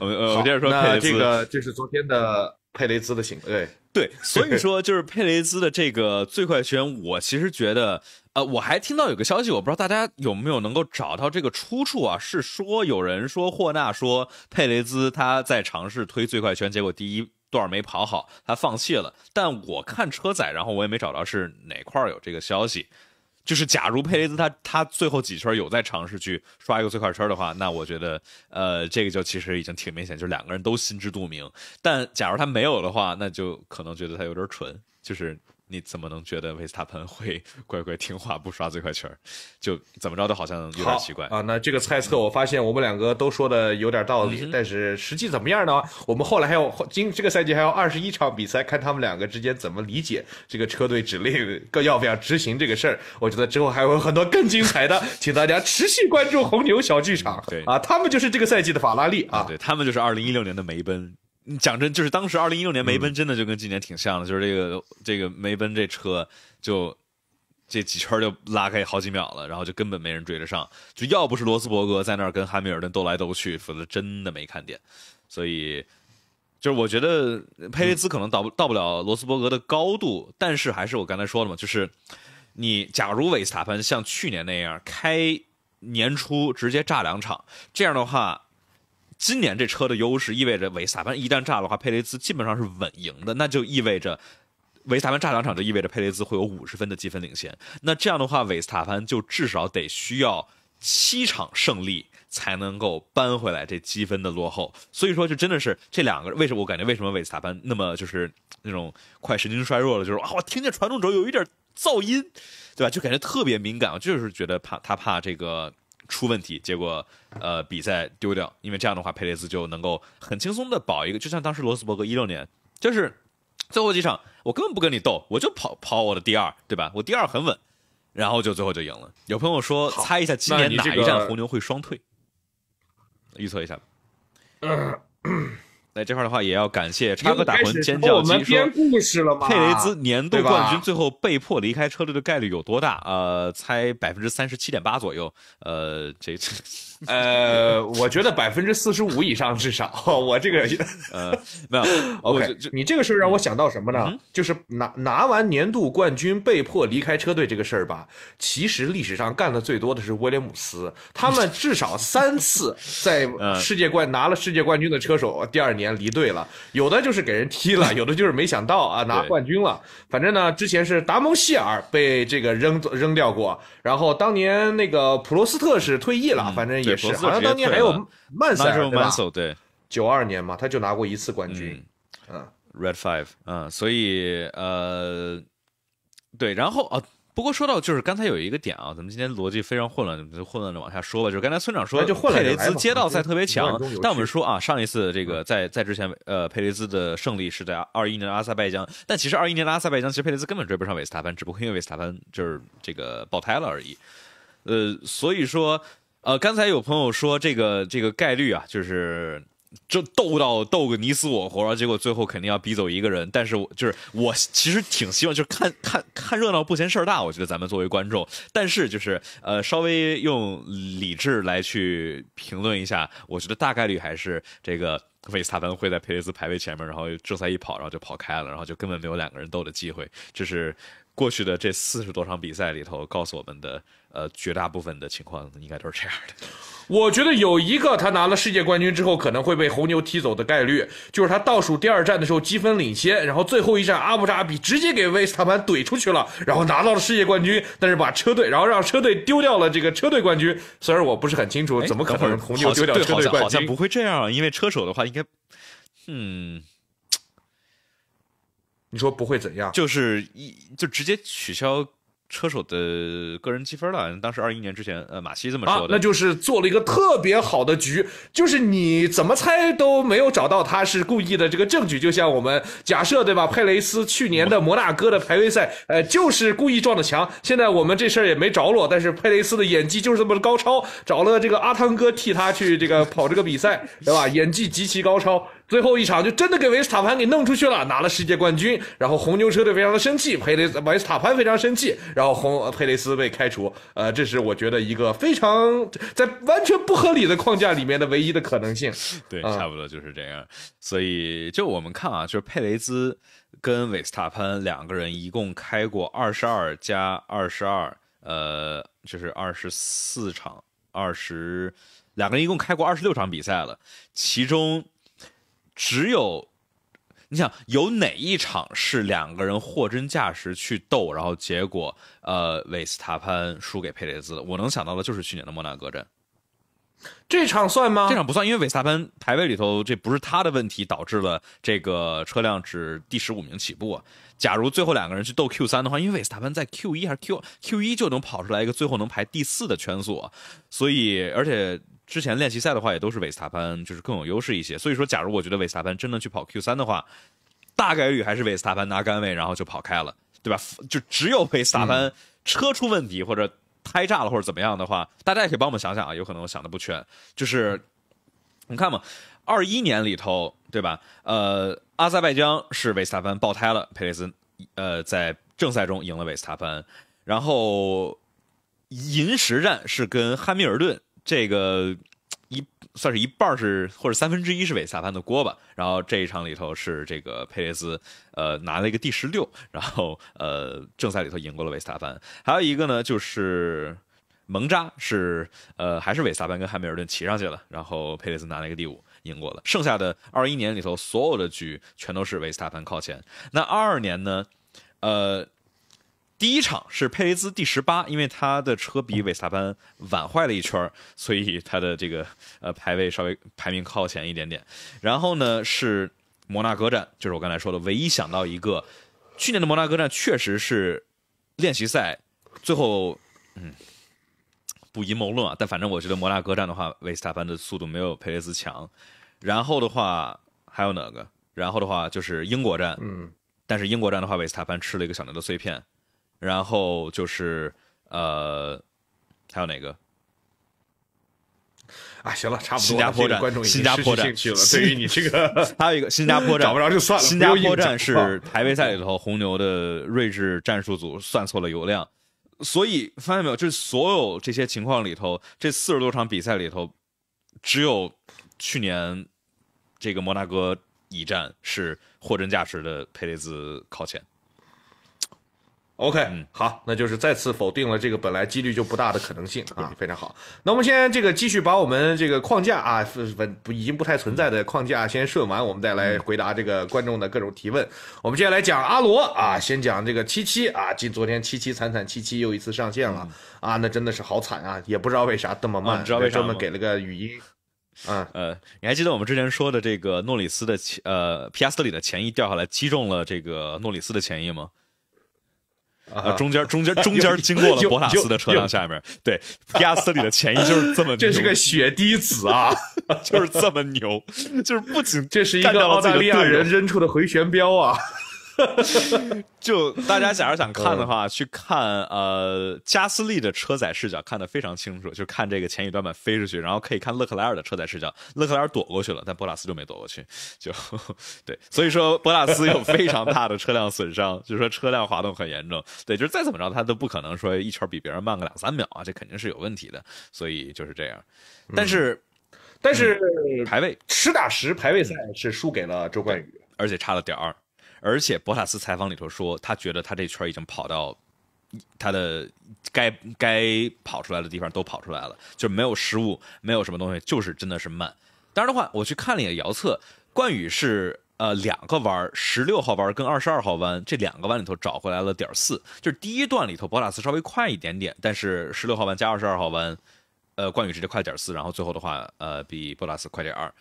们呃，我们接着说佩雷兹。这个这是昨天的佩雷兹的行对对，所以说就是佩雷兹的这个最快圈，我其实觉得，呃，我还听到有个消息，我不知道大家有没有能够找到这个出处啊，是说有人说霍纳说佩雷兹他在尝试推最快圈，结果第一。段没跑好，他放弃了。但我看车载，然后我也没找着是哪块有这个消息。就是假如佩雷兹他他最后几圈有在尝试去刷一个最快圈的话，那我觉得呃这个就其实已经挺明显，就是两个人都心知肚明。但假如他没有的话，那就可能觉得他有点蠢，就是。你怎么能觉得维斯塔潘会 乖乖听话不刷最快圈儿？就怎么着都好像有点奇怪啊！那这个猜测，我发现我们两个都说的有点道理，但是实际怎么样呢？我们后来还有今这个赛季还有二十一场比赛，看他们两个之间怎么理解这个车队指令，各要不要执行这个事儿。我觉得之后还有很多更精彩的，请大家持续关注红牛小剧场。对啊，他们就是这个赛季的法拉利啊，对他们就是二零一六年的梅奔。你讲真，就是当时二零一六年梅奔真的就跟今年挺像的，就是这个这个梅奔这车就这几圈就拉开好几秒了，然后就根本没人追得上，就要不是罗斯伯格在那儿跟汉密尔顿斗来斗去，否则真的没看点。所以就是我觉得佩雷兹可能到不到不了罗斯伯格的高度，但是还是我刚才说的嘛，就是你假如维斯塔潘像去年那样开年初直接炸两场，这样的话。今年这车的优势意味着维斯塔潘一旦炸的话，佩雷兹基本上是稳赢的。那就意味着维斯塔潘炸两场，就意味着佩雷兹会有五十分的积分领先。那这样的话，维斯塔潘就至少得需要七场胜利才能够扳回来这积分的落后。所以说，就真的是这两个为什么我感觉为什么维斯塔潘那么就是那种快神经衰弱了，就是啊，我听见传动轴有一点噪音，对吧？就感觉特别敏感就是觉得怕他怕这个。出问题，结果，呃，比赛丢掉，因为这样的话，佩雷斯就能够很轻松的保一个，就像当时罗斯伯格一六年，就是最后几场，我根本不跟你斗，我就跑跑我的第二，对吧？我第二很稳，然后就最后就赢了。有朋友说，猜一下今年哪一站红牛会双退？预测一下。在这块的话，也要感谢插科打诨、尖叫、机说，佩雷兹年度冠军最后被迫离开车队的概率有多大？呃，猜百分之三十七点八左右。呃，这。呃，我觉得百分之四十五以上至少，我这个，呃，那 OK，你这个事儿让我想到什么呢？就是拿拿完年度冠军被迫离开车队这个事儿吧。其实历史上干的最多的是威廉姆斯，他们至少三次在 世界冠拿了世界冠军的车手，第二年离队了。有的就是给人踢了，有的就是没想到啊拿冠军了。反正呢，之前是达蒙希尔被这个扔扔掉过，然后当年那个普罗斯特是退役了，反正。也是，他当年还有慢赛对吧？对，九二年嘛，他就拿过一次冠军。嗯，Red Five。嗯，所以呃，对，然后啊，不过说到就是刚才有一个点啊，咱们今天逻辑非常混乱，就混乱着往下说吧。就是刚才村长说佩雷兹街道赛特别强，但我们说啊，上一次这个在在之前，呃，佩雷兹的胜利是在二一年的阿塞拜疆，但其实二一年的阿塞拜疆其实佩雷兹根本追不上维斯塔潘，只不过因为维斯塔潘就是这个爆胎了而已。呃，所以说。呃，刚才有朋友说这个这个概率啊，就是就斗到斗个你死我活，结果最后肯定要逼走一个人。但是我就是我其实挺希望就是看看看热闹不嫌事儿大，我觉得咱们作为观众。但是就是呃，稍微用理智来去评论一下，我觉得大概率还是这个费斯塔潘会在佩雷斯排位前面，然后正赛一跑，然后就跑开了，然后就根本没有两个人斗的机会。这是过去的这四十多场比赛里头告诉我们的。呃，绝大部分的情况应该都是这样的。我觉得有一个他拿了世界冠军之后可能会被红牛踢走的概率，就是他倒数第二站的时候积分领先，然后最后一站阿布扎比直接给维斯塔潘怼出去了，然后拿到了世界冠军，但是把车队然后让车队丢掉了这个车队冠军。虽然我不是很清楚，怎么可能红牛丢掉车队冠军？好像不会这样，因为车手的话应该，嗯，你说不会怎样，就是一就直接取消。车手的个人积分了，当时二一年之前，呃，马西这么说的，那就是做了一个特别好的局，就是你怎么猜都没有找到他是故意的这个证据。就像我们假设对吧，佩雷斯去年的摩纳哥的排位赛，呃，就是故意撞的墙。现在我们这事儿也没着落，但是佩雷斯的演技就是这么高超，找了这个阿汤哥替他去这个跑这个比赛，对吧？演技极其高超。最后一场就真的给维斯塔潘给弄出去了，拿了世界冠军。然后红牛车队非常的生气，佩雷维斯塔潘非常生气，然后红佩雷斯被开除。呃，这是我觉得一个非常在完全不合理的框架里面的唯一的可能性。对，差不多就是这样。所以就我们看啊，就是佩雷斯跟维斯塔潘两个人一共开过二十二加二十二，呃，就是二十四场，二十两个人一共开过二十六场比赛了，其中。只有，你想有哪一场是两个人货真价实去斗，然后结果呃，维斯塔潘输给佩雷兹我能想到的就是去年的莫纳哥镇。这场算吗？这场不算，因为维斯塔潘排位里头，这不是他的问题导致了这个车辆只第十五名起步。假如最后两个人去斗 Q 三的话，因为维斯塔潘在 Q 一还是 Q Q 一就能跑出来一个最后能排第四的圈速，所以而且之前练习赛的话也都是维斯塔潘就是更有优势一些。所以说，假如我觉得维斯塔潘真的去跑 Q 三的话，大概率还是维斯塔潘拿杆位，然后就跑开了，对吧？就只有维斯塔潘车出问题或者。胎炸了或者怎么样的话，大家也可以帮我们想想啊，有可能我想的不全。就是你看嘛，二一年里头，对吧？呃，阿塞拜疆是维斯塔潘爆胎了，佩雷斯呃在正赛中赢了维斯塔潘，然后银石站是跟汉密尔顿这个。算是一半是或者三分之一是维斯塔潘的锅吧，然后这一场里头是这个佩雷斯，呃拿了一个第十六，然后呃正赛里头赢过了维斯塔潘，还有一个呢就是蒙扎是呃还是维斯塔潘跟汉密尔顿骑上去了，然后佩雷斯拿了一个第五，赢过了，剩下的二一年里头所有的局全都是维斯塔潘靠前，那二二年呢，呃。第一场是佩雷兹第十八，因为他的车比韦斯塔潘晚坏了一圈所以他的这个呃排位稍微排名靠前一点点。然后呢是摩纳哥站，就是我刚才说的唯一想到一个，去年的摩纳哥站确实是练习赛，最后嗯不阴谋论啊，但反正我觉得摩纳哥站的话，韦斯塔潘的速度没有佩雷兹强。然后的话还有哪个？然后的话就是英国站，嗯，但是英国站的话，韦斯塔潘吃了一个小牛的碎片。然后就是呃，还有哪个啊？行了，差不多。新加坡站，新加坡站去了。对于你这个，还有一个新加坡站，找不着就算了。新加坡站是排位 赛里头，红牛的睿智战术组算错了油量，所以发现没有，就是所有这些情况里头，这四十多场比赛里头，只有去年这个摩纳哥一站是货真价实的佩雷兹靠前。OK，好，那就是再次否定了这个本来几率就不大的可能性啊，非常好。那我们先这个继续把我们这个框架啊，不已经不太存在的框架先顺完，我们再来回答这个观众的各种提问。我们接下来讲阿罗啊，先讲这个七七啊，今昨天七七惨惨，七七又一次上线了啊，那真的是好惨啊，也不知道为啥这么慢，为什么给了个语音？嗯呃，你还记得我们之前说的这个诺里斯的前呃皮亚斯里的前翼掉下来击中了这个诺里斯的前翼吗？啊，中间中间中间经过了博纳斯的车辆下面，对，皮亚斯里的前就是这么，这是个血滴子啊，就是这么牛，就是不仅这是一个澳大利亚人扔出的回旋镖啊。就大家，假如想看的话，去看呃加斯利的车载视角，看得非常清楚。就看这个前翼短板飞出去，然后可以看勒克莱尔的车载视角，勒克莱尔躲过去了，但博拉斯就没躲过去。就 对，所以说博拉斯有非常大的车辆损伤，就是说车辆滑动很严重。对，就是再怎么着，他都不可能说一圈比别人慢个两三秒啊，这肯定是有问题的。所以就是这样。但是，但是排位实打实排位赛是输给了周冠宇，而且差了点儿。而且博塔斯采访里头说，他觉得他这圈已经跑到他的该该跑出来的地方都跑出来了，就没有失误，没有什么东西，就是真的是慢。当然的话，我去看了一眼遥测，冠宇是呃两个弯，十六号弯跟二十二号弯这两个弯里头找回来了点四，就是第一段里头博塔斯稍微快一点点，但是十六号弯加二十二号弯，呃冠宇直接快了点四，然后最后的话呃比博塔斯快点二。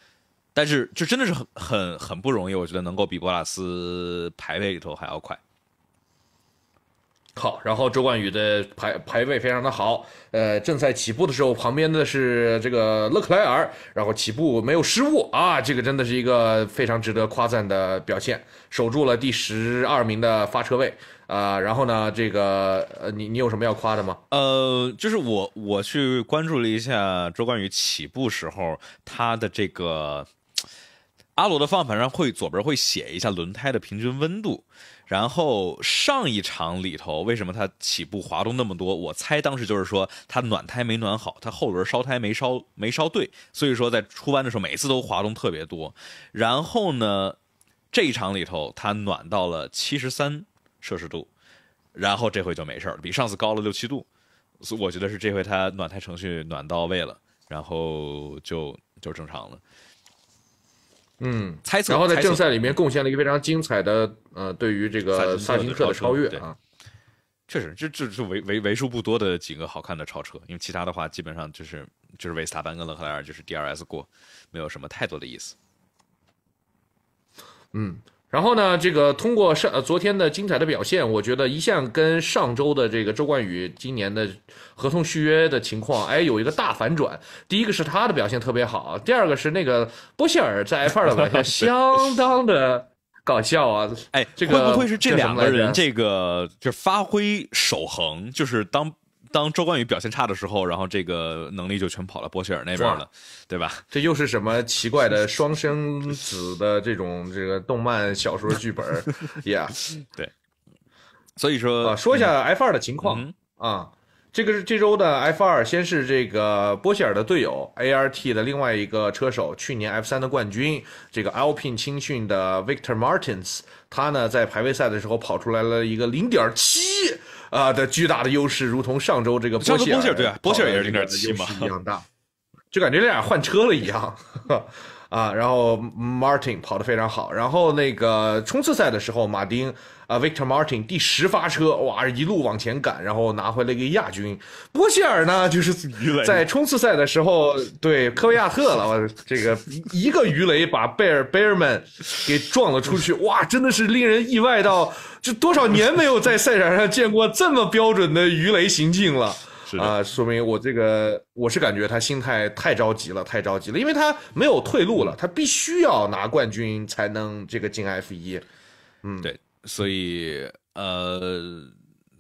但是就真的是很很很不容易，我觉得能够比博拉斯排位里头还要快。好，然后周冠宇的排排位非常的好，呃，正赛起步的时候旁边的是这个勒克莱尔，然后起步没有失误啊，这个真的是一个非常值得夸赞的表现，守住了第十二名的发车位啊。然后呢，这个呃，你你有什么要夸的吗？呃，就是我我去关注了一下周冠宇起步时候他的这个。阿罗的方向盘上会左边会写一下轮胎的平均温度，然后上一场里头为什么它起步滑动那么多？我猜当时就是说它暖胎没暖好，它后轮烧胎没烧没烧对，所以说在出弯的时候每次都滑动特别多。然后呢，这一场里头它暖到了七十三摄氏度，然后这回就没事了，比上次高了六七度，所以我觉得是这回它暖胎程序暖到位了，然后就就正常了。嗯，猜测。然后在正赛里面贡献了一个非常精彩的，呃，对于这个萨金特超越啊，确实，这这这为为为数不多的几个好看的超车，因为其他的话基本上就是就是维斯塔潘跟勒克莱尔就是 D R S 过，没有什么太多的意思。嗯。然后呢？这个通过上昨天的精彩的表现，我觉得一向跟上周的这个周冠宇今年的合同续约的情况，哎，有一个大反转。第一个是他的表现特别好，第二个是那个波希尔在 f 二的表现相当的搞笑啊！哎，会不会是这两个人这个就发挥守恒？就是当。当周冠宇表现差的时候，然后这个能力就全跑到波希尔那边了，对吧？这又是什么奇怪的双生子的这种这个动漫小说剧本？y e a h 对，所以说说一下 F 二的情况啊。这个是这周的 F 二，先是这个波希尔的队友 A R T 的另外一个车手，去年 F 三的冠军，这个 L P 青训的 Victor Martins，他呢在排位赛的时候跑出来了一个零点七。啊的巨大的优势，如同上周这个波尔，波周尔对啊，波尔也是零点七嘛，一样大，就感觉俩换车了一样啊。然后 Martin 跑得非常好，然后那个冲刺赛的时候，马丁。啊，Victor Martin 第十发车，哇，一路往前赶，然后拿回了一个亚军。波希尔呢，就是在冲刺赛的时候对科维亚特了，这个一个鱼雷把贝尔贝尔们给撞了出去，哇，真的是令人意外到，这多少年没有在赛场上见过这么标准的鱼雷行径了。啊，说明我这个我是感觉他心态太着急了，太着急了，因为他没有退路了，他必须要拿冠军才能这个进 F 一。嗯，对。所以，呃，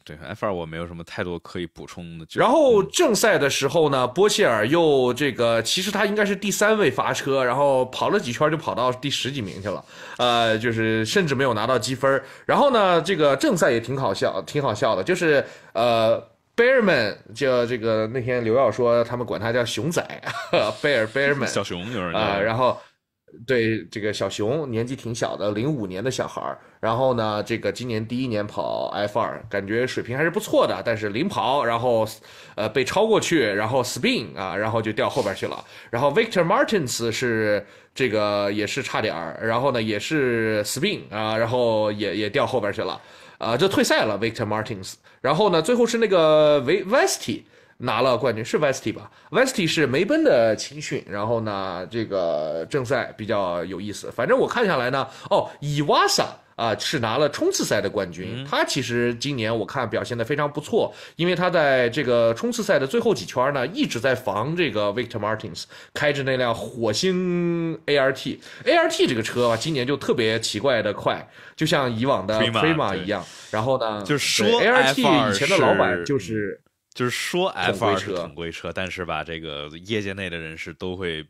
对 F 二我没有什么太多可以补充的。然后正赛的时候呢，波切尔又这个，其实他应该是第三位罚车，然后跑了几圈就跑到第十几名去了，呃，就是甚至没有拿到积分。然后呢，这个正赛也挺好笑，挺好笑的，就是呃，Beerman 就这个那天刘耀说他们管他叫熊仔 b e 贝 r b e r m a n 小熊有人啊，然后。对，这个小熊年纪挺小的，零五年的小孩儿。然后呢，这个今年第一年跑 F2，感觉水平还是不错的。但是领跑，然后呃被超过去，然后 spin 啊，然后就掉后边去了。然后 Victor Martins 是这个也是差点儿，然后呢也是 spin 啊，然后也也掉后边去了，啊就退赛了 Victor Martins。然后呢，最后是那个 Vestie。拿了冠军是 Westy 吧？Westy 是梅奔的青训，然后呢，这个正赛比较有意思。反正我看下来呢，哦 i 瓦 a s a 啊是拿了冲刺赛的冠军。他其实今年我看表现的非常不错，因为他在这个冲刺赛的最后几圈呢，一直在防这个 Victor Martins 开着那辆火星 ART，ART 这个车吧，今年就特别奇怪的快，就像以往的 p r i m a 一样。然后呢，就是 ART 以前的老板就是。就是说 F 二是统规车，但是吧，这个业界内的人士都会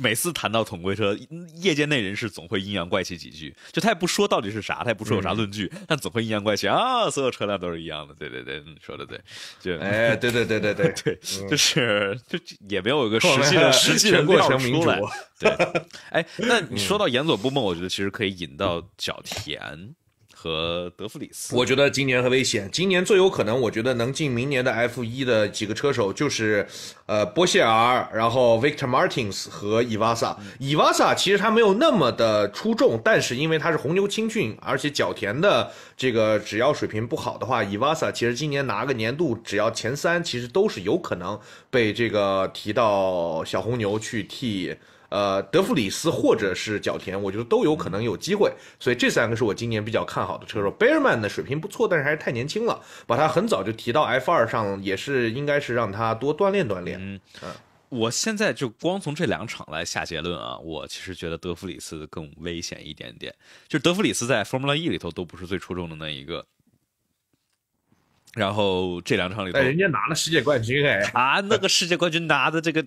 每次谈到统规车，业界内人士总会阴阳怪气几句。就他也不说到底是啥，他也不说有啥论据，但总会阴阳怪气啊，所有车辆都是一样的。对对对，你说的对，就哎，对对对对对 对，就是就也没有一个实际的实际的过程出来。对，哎，那你说到严左不梦，我觉得其实可以引到小田。和德弗里斯，我觉得今年很危险。今年最有可能，我觉得能进明年的 f 一的几个车手就是，呃，波谢尔，然后 Victor Martins 和伊瓦萨。伊瓦萨其实他没有那么的出众，但是因为他是红牛青训，而且角田的这个只要水平不好的话，伊瓦萨其实今年拿个年度只要前三，其实都是有可能被这个提到小红牛去替。呃，德弗里斯或者是角田，我觉得都有可能有机会，所以这三个是我今年比较看好的车手。贝尔曼的水平不错，但是还是太年轻了，把他很早就提到 F 二上，也是应该是让他多锻炼锻炼。嗯，我现在就光从这两场来下结论啊，我其实觉得德弗里斯更危险一点点，就德弗里斯在 Formula E 里头都不是最出众的那一个，然后这两场里，头，人家拿了世界冠军哎啊，那个世界冠军拿的这个。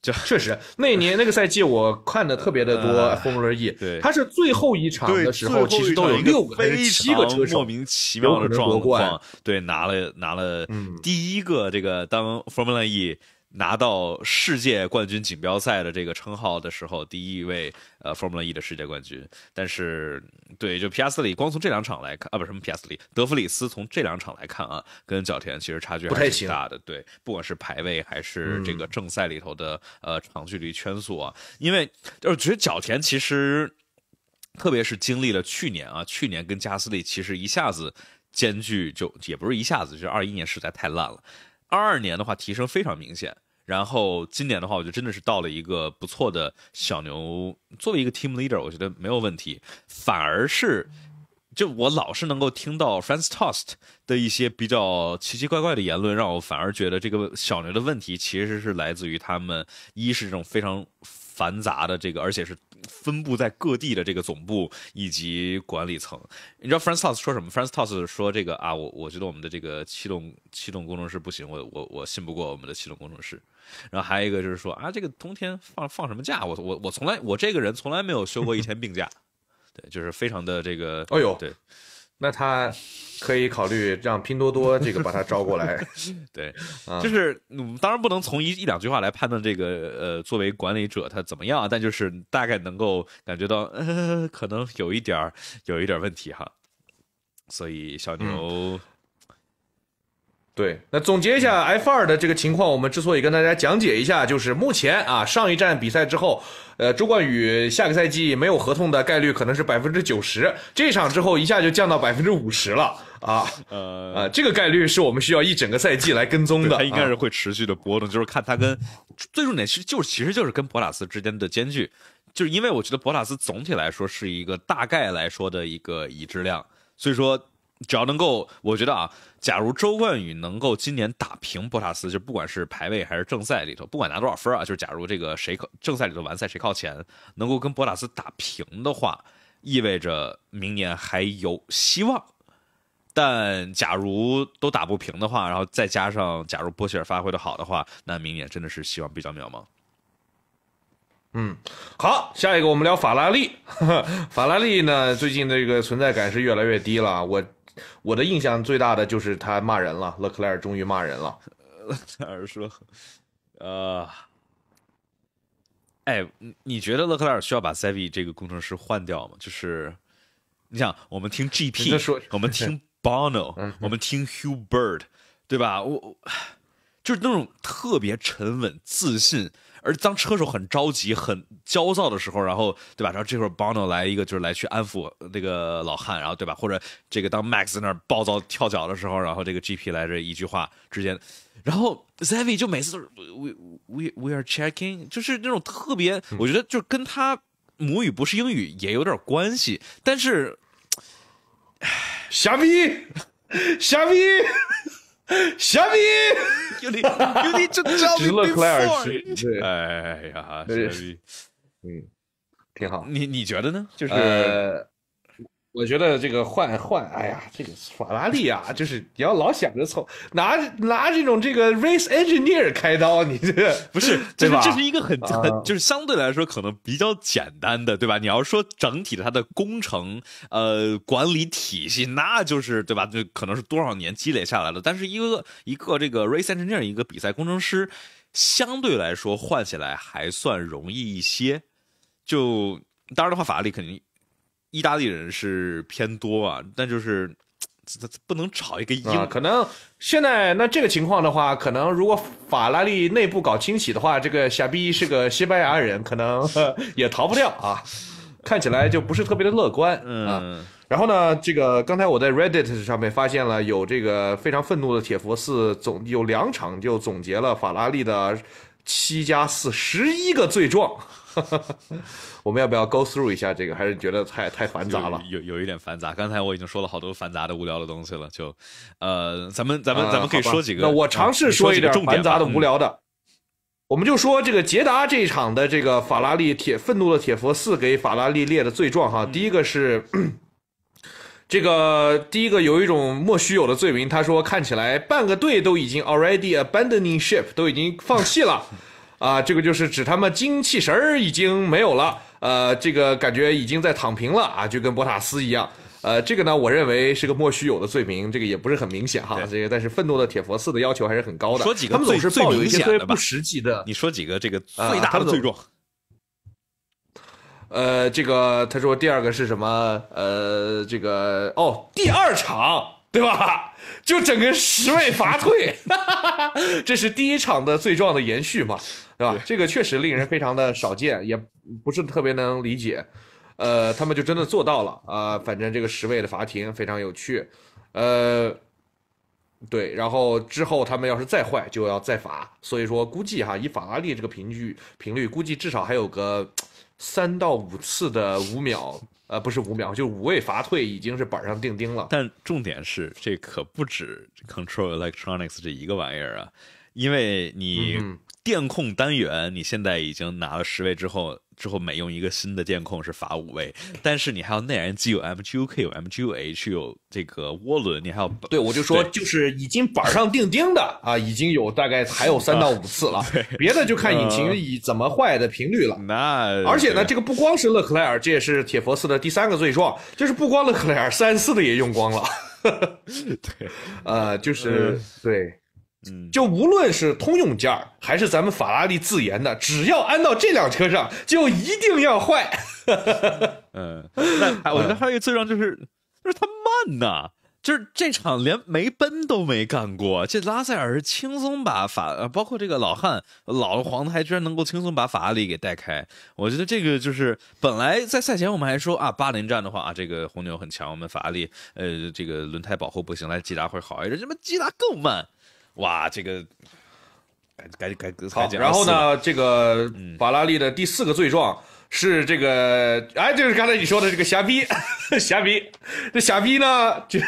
就确实那年那个赛季我看的特别的多 Formula E，对，他是最后一场的时候，其实都有六个、七个车手，莫名其妙的状况，对，拿了拿了第一个这个当 Formula E。拿到世界冠军锦标赛的这个称号的时候，第一位呃 Formula E 的世界冠军。但是，对，就皮亚斯里光从这两场来看啊，不是什么皮亚斯里，德弗里斯从这两场来看啊，跟角田其实差距不挺大的。对，不管是排位还是这个正赛里头的呃长距离圈速啊，因为就是觉得角田其实，特别是经历了去年啊，去年跟加斯利其实一下子间距就也不是一下子，就是二一年实在太烂了。二二年的话提升非常明显，然后今年的话，我觉得真的是到了一个不错的小牛。作为一个 team leader，我觉得没有问题，反而是，就我老是能够听到 Franz Tost 的一些比较奇奇怪怪的言论，让我反而觉得这个小牛的问题其实是来自于他们，一是这种非常繁杂的这个，而且是。分布在各地的这个总部以及管理层，你知道 France Toss 说什么？France Toss 说这个啊，我我觉得我们的这个气动气动工程师不行，我我我信不过我们的气动工程师。然后还有一个就是说啊，这个冬天放放什么假？我我我从来我这个人从来没有休过一天病假，对，就是非常的这个，哎呦，对。那他可以考虑让拼多多这个把他招过来，对，就是当然不能从一一两句话来判断这个呃作为管理者他怎么样，但就是大概能够感觉到，嗯，可能有一点儿有一点问题哈，所以小牛。对，那总结一下 F 二的这个情况，我们之所以跟大家讲解一下，就是目前啊，上一站比赛之后，呃，周冠宇下个赛季没有合同的概率可能是百分之九十，这场之后一下就降到百分之五十了啊。呃，这个概率是我们需要一整个赛季来跟踪的。他应该是会持续的波动，就是看他跟，最重点其实就是其实就是跟博塔斯之间的间距，就是因为我觉得博塔斯总体来说是一个大概来说的一个已知量，所以说只要能够，我觉得啊。假如周冠宇能够今年打平博塔斯，就不管是排位还是正赛里头，不管拿多少分啊，就是假如这个谁靠正赛里头完赛谁靠前，能够跟博塔斯打平的话，意味着明年还有希望。但假如都打不平的话，然后再加上假如波切尔发挥的好的话，那明年真的是希望比较渺茫。嗯，好，下一个我们聊法拉利。法拉利呢，最近这个存在感是越来越低了，我。我的印象最大的就是他骂人了，勒克莱尔终于骂人了。勒克莱尔说：“呃，哎，你你觉得勒克莱尔需要把塞维这个工程师换掉吗？就是你想，我们听 GP，我们听 Bono，我们听 h u b e r t 对吧？我就是那种特别沉稳、自信。”而当车手很着急、很焦躁的时候，然后对吧？然后这会儿 Bono 来一个，就是来去安抚那个老汉，然后对吧？或者这个当 Max 在那儿暴躁跳脚的时候，然后这个 GP 来着一句话之间，然后 Zavi 就每次都是 we we we are checking，就是那种特别，我觉得就跟他母语不是英语也有点关系，但是，傻逼，傻逼。小兵，有你有你这招没被用。哎呀，小兵，嗯，挺好。你你觉得呢？就是。我觉得这个换换，哎呀，这个法拉利啊，就是你要老想着从拿拿这种这个 race engineer 开刀，你这 不是，这是这是一个很很就是相对来说可能比较简单的，对吧？你要说整体它的工程呃管理体系，那就是对吧？就可能是多少年积累下来了，但是一个一个这个 race engineer 一个比赛工程师，相对来说换起来还算容易一些。就当然的话，法拉利肯定。意大利人是偏多啊，但就是，不能炒一个英。可能现在那这个情况的话，可能如果法拉利内部搞清洗的话，这个傻逼是个西班牙人，可能 也逃不掉啊。看起来就不是特别的乐观啊。然后呢，这个刚才我在 Reddit 上面发现了有这个非常愤怒的铁佛寺，总有两场就总结了法拉利的七加四十一个罪状。我们要不要 go through 一下这个？还是觉得太太繁杂了？有有一点繁杂。刚才我已经说了好多繁杂的、无聊的东西了。就，呃，咱们咱们咱们可以说几个？那我尝试说一点繁杂的、无聊的。我们就说这个捷达这一场的这个法拉利铁愤怒的铁佛四给法拉利列的罪状哈。第一个是 这个第一个有一种莫须有的罪名。他说看起来半个队都已经 already abandoning ship 都已经放弃了。啊，这个就是指他们精气神儿已经没有了，呃，这个感觉已经在躺平了啊，就跟博塔斯一样。呃，这个呢，我认为是个莫须有的罪名，这个也不是很明显哈。这个，但是愤怒的铁佛寺的要求还是很高的。说几个些不实际的你说几个这个最大的罪状？呃，这个他说第二个是什么？呃，这个哦，第二场。对吧？就整个十位罚退，这是第一场的罪状的延续嘛？对吧？这个确实令人非常的少见，也不是特别能理解。呃，他们就真的做到了啊！反正这个十位的罚停非常有趣。呃，对，然后之后他们要是再坏，就要再罚。所以说，估计哈，以法拉利这个频率，频率估计至少还有个三到五次的五秒。呃，不是五秒，就五位罚退已经是板上钉钉了。但重点是，这可不止 Control Electronics 这一个玩意儿啊，因为你电控单元，你现在已经拿了十位之后。之后每用一个新的电控是罚五位，但是你还要内燃机有 MGUK 有 MGUH 有这个涡轮，你还要对我就说就是已经板上钉钉的啊，已经有大概还有三到五次了，别的就看引擎以怎么坏的频率了。那而且呢，这个不光是勒克莱尔，这也是铁佛寺的第三个罪状，就是不光勒克莱尔，三四的也用光了。对，呃，就是对。嗯，就无论是通用件还是咱们法拉利自研的，只要安到这辆车上，就一定要坏。嗯，我觉得还有一个最要就是就是它慢呐，就是这场连梅奔都没干过，这拉塞尔是轻松把法，包括这个老汉老黄还居然能够轻松把法拉利给带开。我觉得这个就是本来在赛前我们还说啊，巴林站的话啊，这个红牛很强，我们法拉利呃这个轮胎保护不行，来吉达会好一点，他妈吉达更慢。哇，这个改改改好，然后呢，这个法拉利的第四个罪状是这个，哎，就是刚才你说的这个瞎逼，瞎 逼，这瞎逼呢就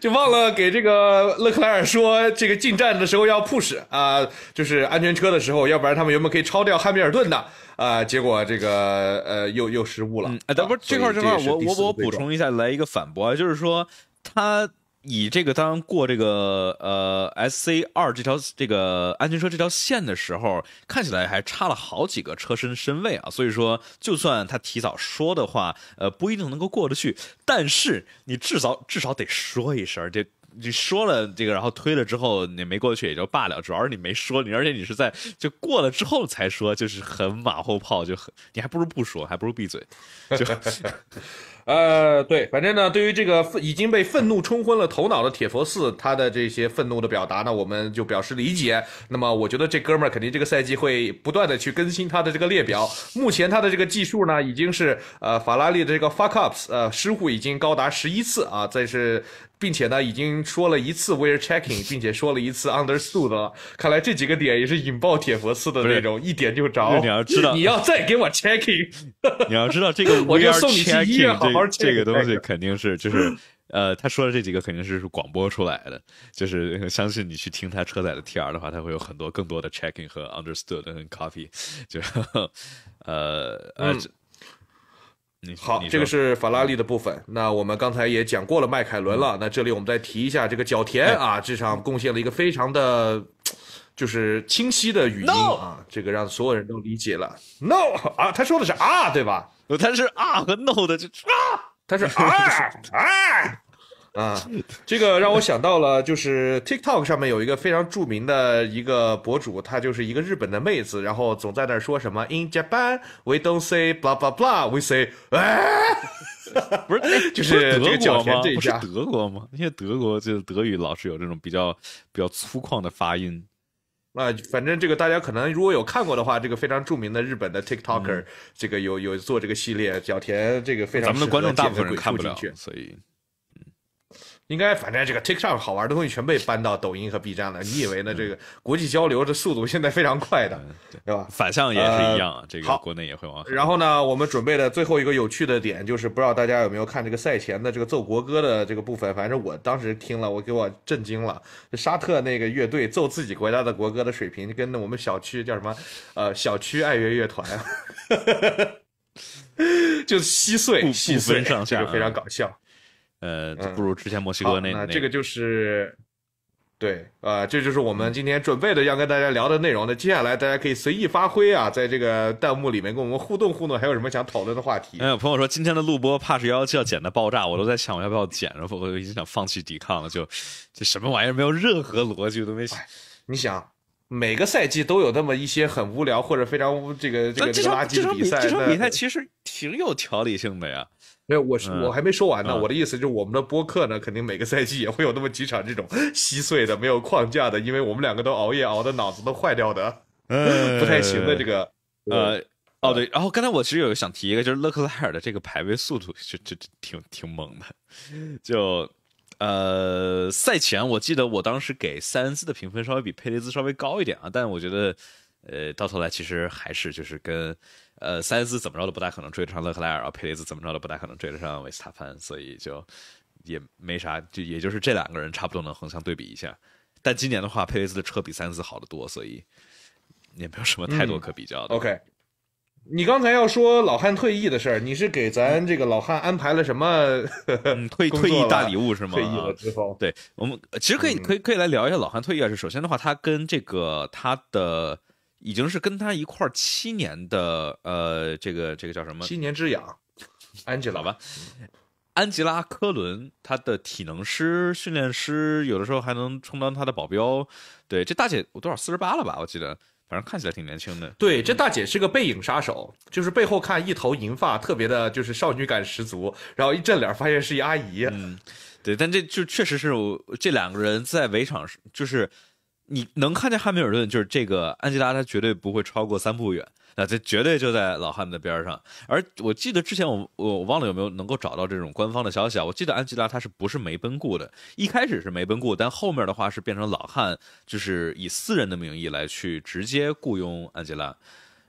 就忘了给这个勒克莱尔说这个进站的时候要 push 啊，就是安全车的时候，要不然他们原本可以超掉汉密尔顿的啊，结果这个呃又又失误了。啊，等儿这块这块我我我补充一下，来一个反驳，就是说他。以这个当过这个呃 S C 二这条这个安全车这条线的时候，看起来还差了好几个车身身位啊，所以说就算他提早说的话，呃，不一定能够过得去。但是你至少至少得说一声，这你说了这个，然后推了之后你没过去也就罢了，主要是你没说你，而且你是在就过了之后才说，就是很马后炮，就很你还不如不说，还不如闭嘴。就。呃，对，反正呢，对于这个已经被愤怒冲昏了头脑的铁佛寺，他的这些愤怒的表达呢，我们就表示理解。那么，我觉得这哥们儿肯定这个赛季会不断的去更新他的这个列表。目前他的这个技术呢，已经是呃法拉利的这个 fuck ups，呃，失误已经高达十一次啊，这是。并且呢，已经说了一次 we're checking，并且说了一次 understood 了。看来这几个点也是引爆铁佛寺的那种，一点就着。你要知道，你要再给我 checking，你要知道这个，我 c 送你去医院好好。这个东西肯定是，就是呃，他说的这几个肯定是广播出来的，就是相信你去听他车载的 TR 的话，他会有很多更多的 checking 和 understood a copy，就呃，嗯。好，这个是法拉利的部分。那我们刚才也讲过了迈凯伦了。那这里我们再提一下这个角田啊，至少贡献了一个非常的，就是清晰的语音啊，这个让所有人都理解了。No 啊，他说的是啊，对吧？他是啊和 no 的，就啊，他是啊啊。啊，这个让我想到了，就是 TikTok 上面有一个非常著名的一个博主，她就是一个日本的妹子，然后总在那儿说什么 In Japan we don't say blah blah blah, we say 哎，不是 就是这个角田这一家，德国吗？那些德国就是德语老是有这种比较比较粗犷的发音。啊，反正这个大家可能如果有看过的话，这个非常著名的日本的 TikToker 这个有有做这个系列，角田这个非常，咱们的观众大部分看不了，所以。应该反正这个 TikTok 好玩的东西全被搬到抖音和 B 站了。你以为呢？这个国际交流的速度现在非常快的，对吧？反向也是一样，这个国内也会往。然后呢，我们准备的最后一个有趣的点就是，不知道大家有没有看这个赛前的这个奏国歌的这个部分？反正我当时听了，我给我震惊了。沙特那个乐队奏自己国家的国歌的水平，跟我们小区叫什么？呃，小区爱乐乐团，就稀碎细碎，就非常搞笑。呃，不如之前墨西哥那那这个就是，对，呃，这就是我们今天准备的要跟大家聊的内容。那接下来大家可以随意发挥啊，在这个弹幕里面跟我们互动互动，还有什么想讨论的话题？哎，有朋友说今天的录播怕是要要剪的爆炸，我都在想我要不要剪，然后我已经想放弃抵抗了，就这什么玩意儿，没有任何逻辑都没想。你想？每个赛季都有那么一些很无聊或者非常这个这个垃圾比赛。这场比赛其实挺有条理性的呀。没有，我是我还没说完呢。我的意思就是，我们的播客呢，肯定每个赛季也会有那么几场这种稀碎的、没有框架的，因为我们两个都熬夜熬的脑子都坏掉的，不太行的这个。呃，哦对，然后刚才我其实有想提一个，就是勒克莱尔的这个排位速度就就挺挺猛的，就。呃，赛前我记得我当时给塞恩斯的评分稍微比佩雷兹稍微高一点啊，但我觉得，呃，到头来其实还是就是跟，呃，塞恩斯怎么着都不大可能追得上勒克莱尔啊，佩雷兹怎么着都不大可能追得上维斯塔潘，所以就也没啥，就也就是这两个人差不多能横向对比一下，但今年的话，佩雷兹的车比塞恩斯好得多，所以也没有什么太多可比较的。OK。你刚才要说老汉退役的事儿，你是给咱这个老汉安排了什么？嗯，退退役大礼物是吗？退役了之后，对我们其实可以可以可以来聊一下老汉退役啊。是首先的话，他跟这个他的已经是跟他一块儿七年的呃，这个这个叫什么？七年之痒，安吉拉吧？安吉拉科伦，他的体能师、训练师，有的时候还能充当他的保镖。对，这大姐我多少四十八了吧？我记得。反正看起来挺年轻的，对，这大姐是个背影杀手，就是背后看一头银发，特别的，就是少女感十足。然后一正脸发现是一阿姨，嗯，对，但这就确实是这两个人在围场，就是你能看见汉密尔顿，就是这个安吉拉，她绝对不会超过三步远。那这绝对就在老汉的边上，而我记得之前我我忘了有没有能够找到这种官方的消息啊？我记得安吉拉他是不是没奔雇的？一开始是没奔雇，但后面的话是变成老汉，就是以私人的名义来去直接雇佣安吉拉。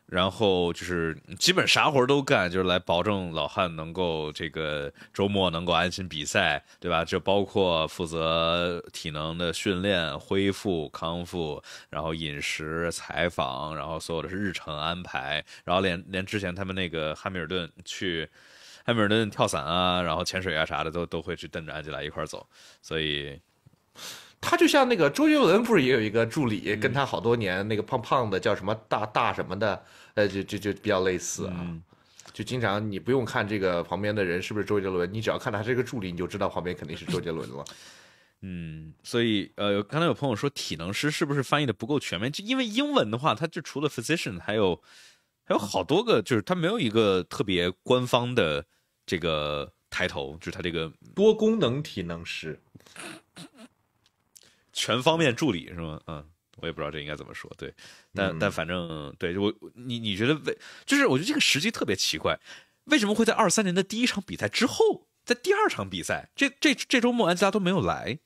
然后就是基本啥活都干，就是来保证老汉能够这个周末能够安心比赛，对吧？就包括负责体能的训练、恢复、康复，然后饮食、采访，然后所有的是日程安排，然后连连之前他们那个汉密尔顿去，汉密尔顿跳伞啊，然后潜水啊啥的都都会去跟着安吉拉一块走，所以。他就像那个周杰伦，不是也有一个助理，跟他好多年那个胖胖的叫什么大大什么的，呃，就就就比较类似啊，就经常你不用看这个旁边的人是不是周杰伦，你只要看他这个助理，你就知道旁边肯定是周杰伦了。嗯，所以呃，刚才有朋友说体能师是不是翻译的不够全面？就因为英文的话，它就除了 physician，还有还有好多个，就是它没有一个特别官方的这个抬头，就是它这个多功能体能师。全方面助理是吗？嗯，我也不知道这应该怎么说。对，但但反正对我你你觉得为就是我觉得这个时机特别奇怪，为什么会在二三年的第一场比赛之后，在第二场比赛这这这周末安吉拉都没有来？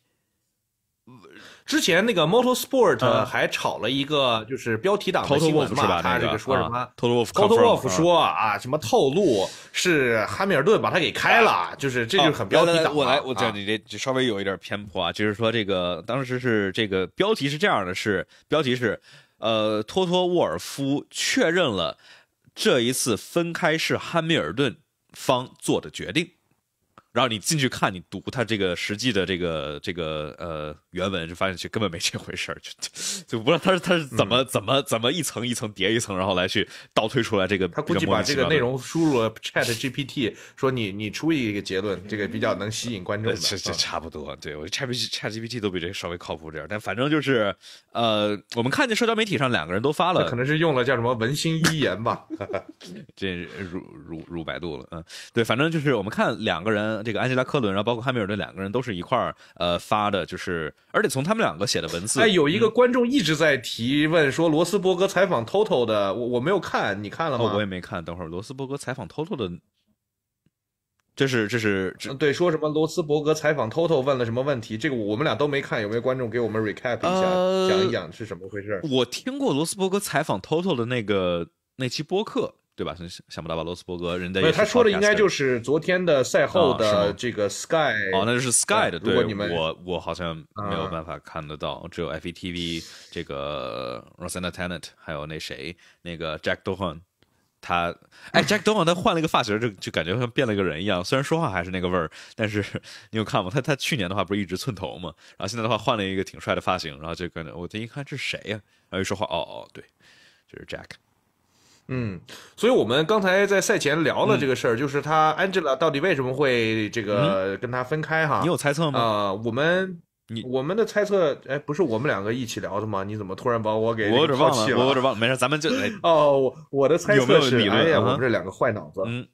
之前那个 Motorsport 还炒了一个就是标题党的新闻嘛，他这个说什么？托托沃夫说啊，什么透露是汉密尔顿把他给开了，就是这就是很标题党。我来，我这你这稍微有一点偏颇啊，就是说这个当时是这个标题是这样的，是标题是呃，托托沃尔夫确认了这一次分开是汉密尔顿方做的决定。然后你进去看，你读他这个实际的这个这个呃原文，就发现实根本没这回事儿，就就不知道他是他是怎么怎么怎么一层一层叠一层，然后来去倒推出来这个。他估计把这个内容输入了 Chat GPT，说你你出一个结论，这个比较能吸引观众。这这差不多，对我 Chat Chat GPT 都比这稍微靠谱点但反正就是呃，我们看见社交媒体上两个人都发了，可能是用了叫什么文心一言吧，这入入入百度了。嗯，对，反正就是我们看两个人。这个安吉拉科伦，然后包括汉密尔顿两个人都是一块儿呃发的，就是而且从他们两个写的文字，哎，有一个观众一直在提问说罗斯伯格采访 Toto 的，我我没有看，你看了吗？我也没看。等会儿罗斯伯格采访 Toto 的，这是这是对说什么罗斯伯格采访 Toto 问了什么问题？这个我们俩都没看，有没有观众给我们 recap 一下，讲一讲是什么回事？我听过罗斯伯格采访 Toto 的那个那期播客。对吧？想不到吧？罗斯伯格，人家他说的应该就是昨天的赛后的这个 Sky 哦，那就是 Sky 的。对，我我好像没有办法看得到，只有 FETV 这个 Rosanna Tennant 还有那谁，那个 Jack Dohon。他哎，Jack Dohon 他换了一个发型，就就感觉像变了个人一样。虽然说话还是那个味儿，但是你有看吗？他他去年的话不是一直寸头嘛，然后现在的话换了一个挺帅的发型，然后就感觉我这一看这是谁呀？然后一说话，哦哦，对，就是 Jack。嗯，所以我们刚才在赛前聊了这个事儿，就是他 Angela 到底为什么会这个跟他分开哈？你有猜测吗？啊，我们你我们的猜测，哎，不是我们两个一起聊的吗？你怎么突然把我给我有点忘了，我有点忘了，没事，咱们就 哦，我我的猜测是没有理论呀，我们这两个坏脑子，嗯。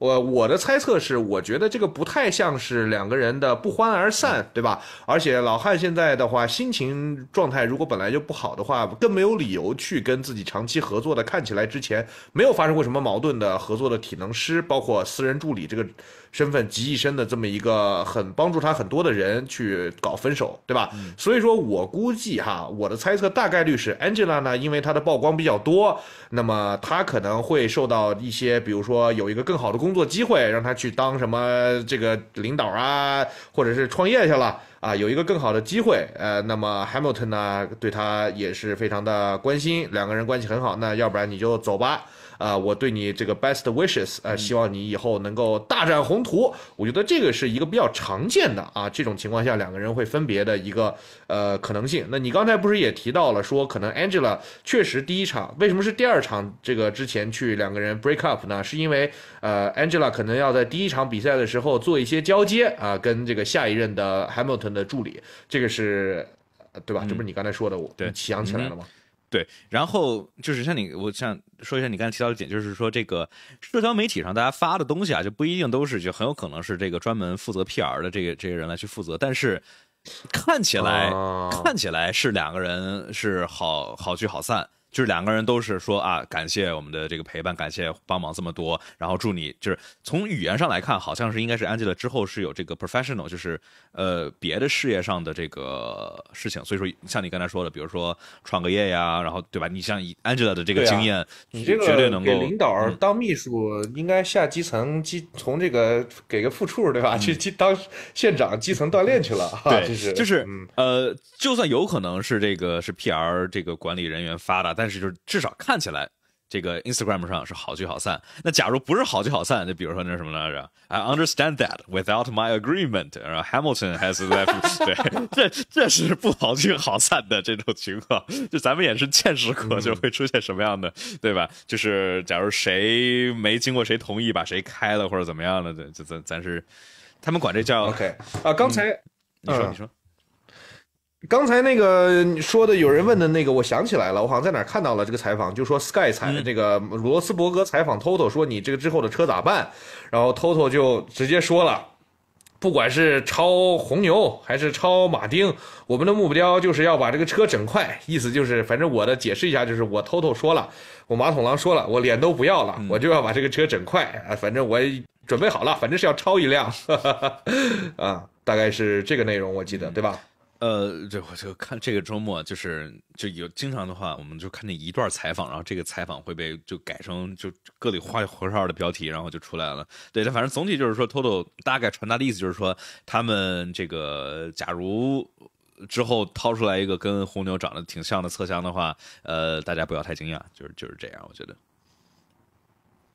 我我的猜测是，我觉得这个不太像是两个人的不欢而散，对吧？而且老汉现在的话，心情状态如果本来就不好的话，更没有理由去跟自己长期合作的、看起来之前没有发生过什么矛盾的合作的体能师，包括私人助理这个。身份集一身的这么一个很帮助他很多的人去搞分手，对吧？所以说，我估计哈，我的猜测大概率是 a n g e l a 呢，因为她的曝光比较多，那么她可能会受到一些，比如说有一个更好的工作机会，让她去当什么这个领导啊，或者是创业去了啊，有一个更好的机会。呃，那么 Hamilton 呢，对他也是非常的关心，两个人关系很好，那要不然你就走吧。啊，我对你这个 best wishes，啊，希望你以后能够大展宏图。我觉得这个是一个比较常见的啊，这种情况下两个人会分别的一个呃可能性。那你刚才不是也提到了说，可能 Angela 确实第一场，为什么是第二场？这个之前去两个人 break up 呢？是因为呃，Angela 可能要在第一场比赛的时候做一些交接啊，跟这个下一任的 Hamilton 的助理，这个是，对吧？这不是你刚才说的，我对，想起来了吗？对，然后就是像你，我想说一下你刚才提到的点，就是说这个社交媒体上大家发的东西啊，就不一定都是，就很有可能是这个专门负责 PR 的这个这个人来去负责，但是看起来看起来是两个人是好好聚好散，就是两个人都是说啊，感谢我们的这个陪伴，感谢帮忙这么多，然后祝你就是从语言上来看，好像是应该是安吉拉之后是有这个 professional，就是。呃，别的事业上的这个事情，所以说像你刚才说的，比如说创个业呀，然后对吧？你像以 Angela 的这个经验，你这个绝对能够给领导当秘书，应该下基层基，从这个给个副处，对吧？去基当县长，基层锻炼去了。对，就是，就是，呃，就算有可能是这个是 PR 这个管理人员发的，但是就是至少看起来。这个 Instagram 上是好聚好散，那假如不是好聚好散，就比如说那什么来着？I understand that without my agreement, 然后 Hamilton has left。对，这这是不好聚好散的这种情况，就咱们也是见识过，就会出现什么样的，对吧？就是假如谁没经过谁同意把谁开了或者怎么样了，对，就咱咱是，他们管这叫 OK 啊。刚才你说你说。刚才那个说的，有人问的那个，我想起来了，我好像在哪看到了这个采访，就说 Sky 采这个罗斯伯格采访 Toto 说你这个之后的车咋办，然后 Toto 就直接说了，不管是超红牛还是超马丁，我们的目标就是要把这个车整快，意思就是，反正我的解释一下就是，我 Toto 说了，我马桶狼说了，我脸都不要了，我就要把这个车整快，啊，反正我准备好了，反正是要超一辆，啊，大概是这个内容，我记得对吧？呃，这我就看这个周末，就是就有经常的话，我们就看见一段采访，然后这个采访会被就改成就各里花里胡哨的标题，然后就出来了。对他，反正总体就是说，Toto 大概传达的意思就是说，他们这个假如之后掏出来一个跟红牛长得挺像的侧箱的话，呃，大家不要太惊讶，就是就是这样，我觉得。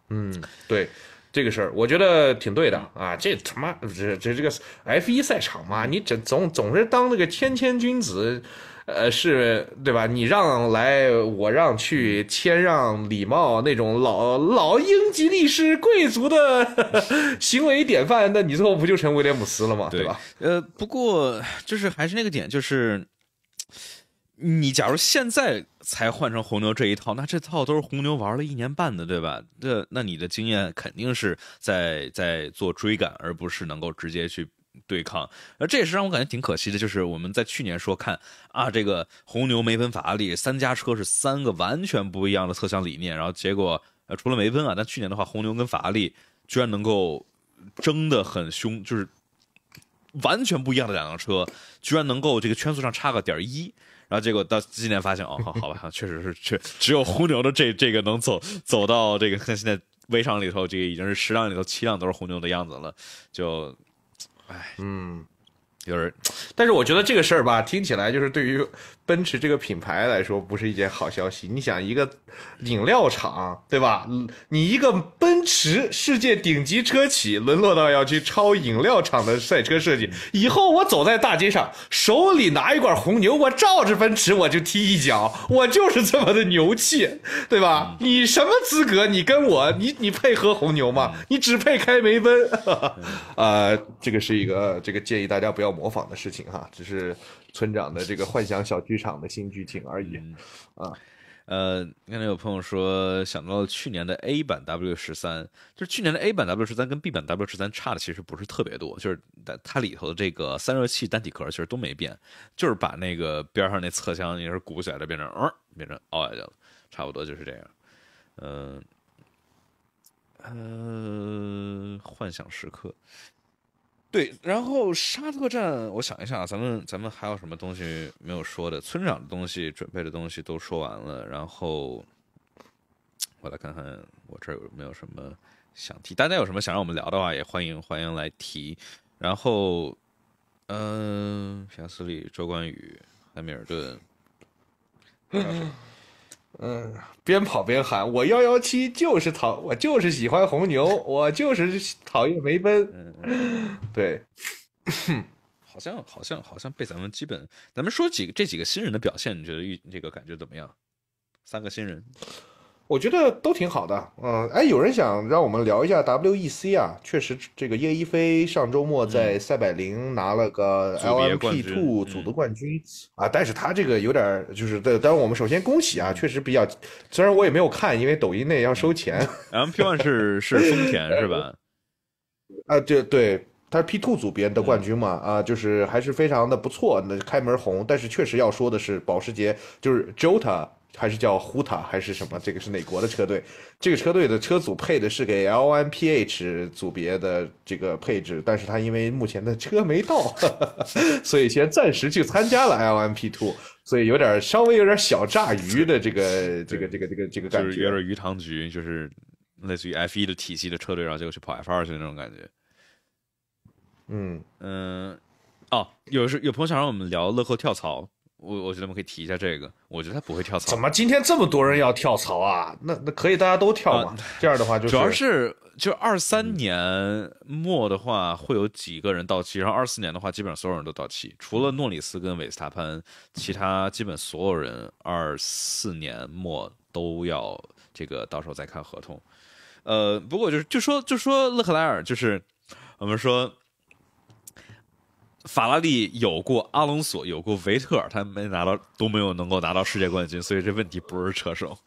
嗯，对。这个事儿，我觉得挺对的啊！这他妈，这这这个 F 一赛场嘛，你总总总是当那个谦谦君子，呃，是对吧？你让来，我让去，谦让礼貌那种老老英吉利式贵族的 行为典范，那你最后不就成威廉姆斯了吗？对吧？呃，不过就是还是那个点，就是。你假如现在才换成红牛这一套，那这套都是红牛玩了一年半的，对吧？那那你的经验肯定是在在做追赶，而不是能够直接去对抗。而这也是让我感觉挺可惜的，就是我们在去年说看啊，这个红牛、梅奔、法拉利三家车是三个完全不一样的侧向理念，然后结果呃除了梅奔啊，但去年的话，红牛跟法拉利居然能够争得很凶，就是完全不一样的两辆车，居然能够这个圈速上差个点一。然后结果到今年发现哦，好好吧，确实是，确只有红牛的这这个能走走到这个，现在微商里头，这个已经是十辆里头七辆都是红牛的样子了，就，唉，嗯，就是，但是我觉得这个事儿吧，听起来就是对于。奔驰这个品牌来说不是一件好消息。你想，一个饮料厂，对吧？你一个奔驰，世界顶级车企，沦落到要去抄饮料厂的赛车设计。以后我走在大街上，手里拿一罐红牛，我照着奔驰我就踢一脚，我就是这么的牛气，对吧？你什么资格？你跟我，你你配喝红牛吗？你只配开梅奔。啊，这个是一个这个建议大家不要模仿的事情哈，只是。村长的 这个幻想小剧场的新剧情而已，啊，呃，刚才有朋友说想到了去年的 A 版 W 十三，就是去年的 A 版 W 十三跟 B 版 W 十三差的其实不是特别多，就是它里头的这个散热器单体壳其实都没变，就是把那个边上那侧箱也是鼓起来的变成嗯变成凹下去了，差不多就是这样，嗯，呃，幻想时刻。对，然后沙特站，我想一下啊，咱们咱们还有什么东西没有说的？村长的东西、准备的东西都说完了，然后我来看看我这儿有没有什么想提。大家有什么想让我们聊的话，也欢迎欢迎来提。然后，嗯，皮亚斯利、周冠宇、汉密尔顿。嗯，边跑边喊我幺幺七，就是讨我就是喜欢红牛，我就是讨厌梅奔。对，好像好像好像被咱们基本咱们说几个这几个新人的表现，你觉得遇这个感觉怎么样？三个新人。我觉得都挺好的，嗯，哎，有人想让我们聊一下 WEC 啊，确实，这个叶一飞上周末在赛百灵拿了个 LMP Two 组的冠军啊，但是他这个有点就是，当然我们首先恭喜啊，确实比较，虽然我也没有看，因为抖音那要收钱。MP One 是是丰田是吧？啊，对对，他是 P Two 组别的冠军嘛，啊，就是还是非常的不错，那开门红，但是确实要说的是，保时捷就是 Jota。还是叫 t 塔还是什么？这个是哪国的车队？这个车队的车组配的是给 LMPH 组别的这个配置，但是他因为目前的车没到，所以先暂时去参加了 LMP2，所以有点稍微有点小炸鱼的这个这个这个这个这个感觉，就是有点鱼塘局，就是类似于 F1 的体系的车队，然后结果去跑 F2 去那种感觉。嗯嗯，哦，有是有朋友想让我们聊乐扣跳槽。我我觉得我们可以提一下这个，我觉得他不会跳槽。怎么今天这么多人要跳槽啊？那那可以大家都跳吗？这样的话就主要是就二三年末的话会有几个人到期，然后二四年的话基本上所有人都到期，除了诺里斯跟韦斯塔潘，其他基本所有人二四年末都要这个到时候再看合同。呃，不过就是就说就说勒克莱尔，就是我们说。法拉利有过阿隆索，有过维特尔，他没拿到，都没有能够拿到世界冠军，所以这问题不是车手。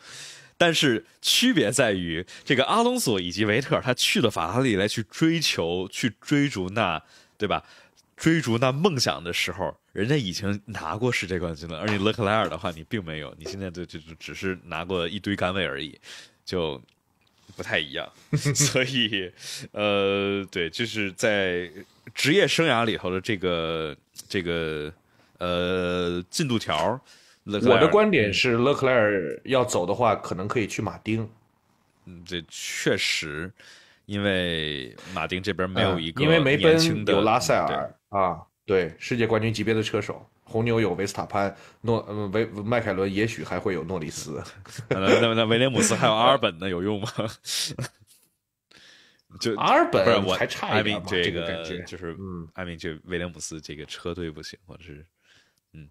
但是区别在于，这个阿隆索以及维特尔，他去了法拉利来去追求、去追逐那，对吧？追逐那梦想的时候，人家已经拿过世界冠军了。而你勒克莱尔的话，你并没有，你现在就就就只是拿过一堆杆位而已，就不太一样。所以，呃，对，就是在。职业生涯里头的这个这个呃进度条，我的观点是勒克莱尔要走的话，可能可以去马丁。嗯，这确实，因为马丁这边没有一个因为梅奔有拉塞尔啊，对，世界冠军级别的车手，红牛有维斯塔潘，诺维迈凯伦也许还会有诺里斯，那那威廉姆斯还有阿尔本呢，有用吗？就阿尔本不是我，一明这个就是，嗯，艾明就威廉姆斯这个车队不行，或者是，嗯，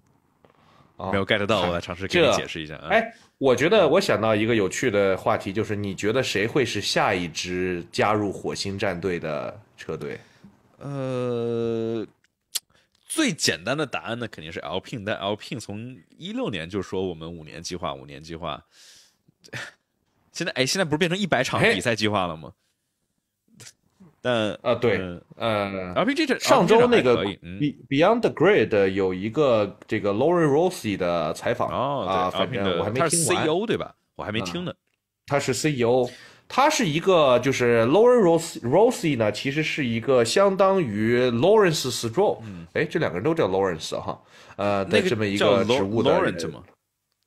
没有 get 到，我来尝试给你解释一下。啊。哎，我觉得我想到一个有趣的话题，就是你觉得谁会是下一支加入火星战队的车队？呃，最简单的答案呢，肯定是 L P，但 L P 从一六年就说我们五年计划，五年计划，现在哎，现在不是变成一百场比赛计划了吗？呃，对，呃，RPG 这上周那个《Beyond the Grid》有一个这个 Lauren Rossi 的采访啊，反正我还没听完。他是 CEO 对吧？我还没听呢。他是 CEO，他是一个就是 Lauren Rossi Rossi 呢，其实是一个相当于 Lawrence s t r l w 哎，这两个人都叫 Lawrence 哈。呃，的这么一个职务的人。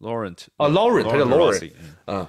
Lawrence，哦，Lawrence，他叫 Lawrence，嗯。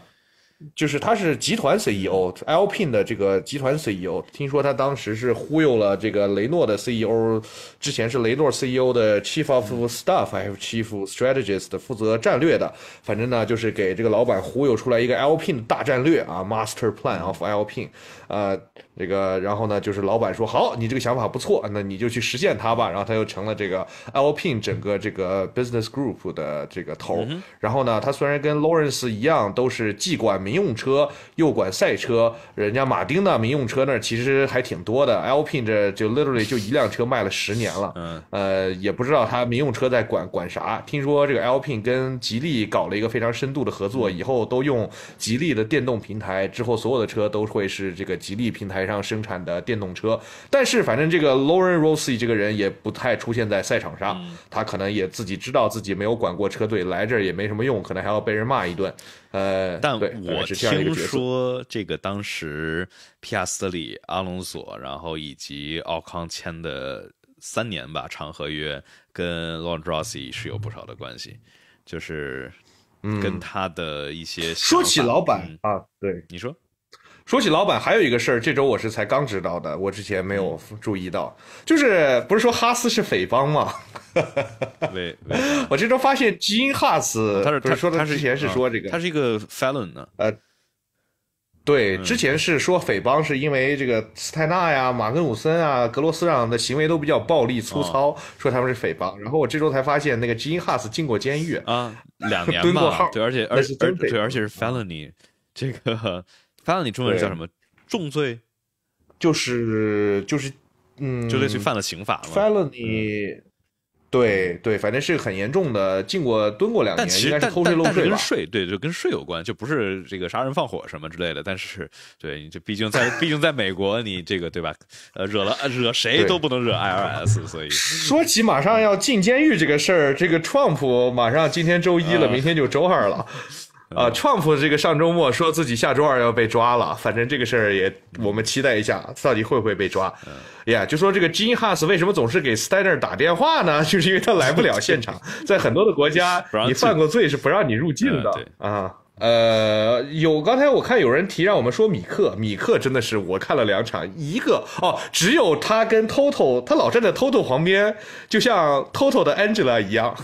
就是他是集团 CEO，L.Pin a 的这个集团 CEO，听说他当时是忽悠了这个雷诺的 CEO，之前是雷诺 CEO 的 Chief of Staff，还有 Chief Strategist 负责战略的，反正呢就是给这个老板忽悠出来一个 a L.Pin 的大战略啊，Master Plan of a L.Pin，呃。这个，然后呢，就是老板说好，你这个想法不错，那你就去实现它吧。然后他又成了这个 Alpine 整个这个 business group 的这个头。然后呢，他虽然跟 Lawrence 一样，都是既管民用车又管赛车。人家马丁呢，民用车那其实还挺多的。Alpine 这就 literally 就一辆车卖了十年了。嗯。呃，也不知道他民用车在管管啥。听说这个 Alpine 跟吉利搞了一个非常深度的合作，以后都用吉利的电动平台，之后所有的车都会是这个吉利平台上。上生产的电动车，但是反正这个 Lauren Rossi 这个人也不太出现在赛场上，他可能也自己知道自己没有管过车队，来这儿也没什么用，可能还要被人骂一顿。呃，但我听说这个当时皮亚斯里、阿隆索，然后以及奥康签的三年吧长合约，跟 Lauren Rossi 是有不少的关系，就是跟他的一些。说起老板啊，对你说。说起老板，还有一个事儿，这周我是才刚知道的，我之前没有注意到，就是不是说哈斯是匪帮吗？我这周发现，基因哈斯，他是他说他之前是说这个，他是一个 f e l o n 呢、呃，对，之前是说匪帮是因为这个斯泰纳呀、马根伍森啊、格罗斯让的行为都比较暴力粗糙，说他们是匪帮。然后我这周才发现，那个基因哈斯进过监狱啊，两年 号，对，而且而且而且而且是 felony，这个。犯了你中文叫什么重罪？就是就是，嗯，就类似于犯了刑法了。犯了你，对对，反正是很严重的，进过蹲过两年，应该是偷税漏税跟税对，就跟税有关，就不是这个杀人放火什么之类的。但是，对，你这毕竟在毕竟在美国，你这个对吧？呃，惹了惹谁都不能惹 IRS。所以说起马上要进监狱这个事儿，这个 u m 普马上今天周一了，明天就周二了。啊，Trump 这个上周末说自己下周二要被抓了，反正这个事儿也我们期待一下，到底会不会被抓？呀，就说这个 g e n h a s 为什么总是给 Stiner 打电话呢？就是因为他来不了现场，在很多的国家，你犯过罪是不让你入境的啊。呃，有刚才我看有人提让我们说米克，米克真的是我看了两场，一个哦，只有他跟 Toto，他老站在 Toto 旁边，就像 Toto 的 Angela 一样，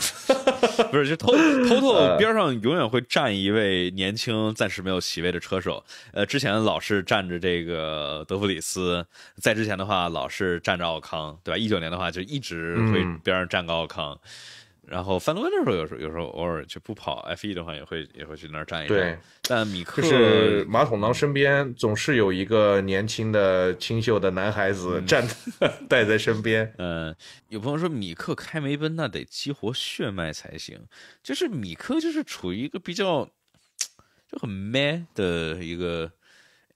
不是就 Toto 边上永远会站一位年轻暂时没有席位的车手，呃，之前老是站着这个德弗里斯，在之前的话老是站着奥康，对吧？一九年的话就一直会边上站个奥康。然后翻轮胎的时候，有时候有时候偶尔就不跑 F 一的话，也会也会去那儿站一站。对，但米克就是马桶男身边总是有一个年轻的清秀的男孩子站，带在身边。嗯，有朋友说米克开梅奔那得激活血脉才行，就是米克就是处于一个比较就很 man 的一个。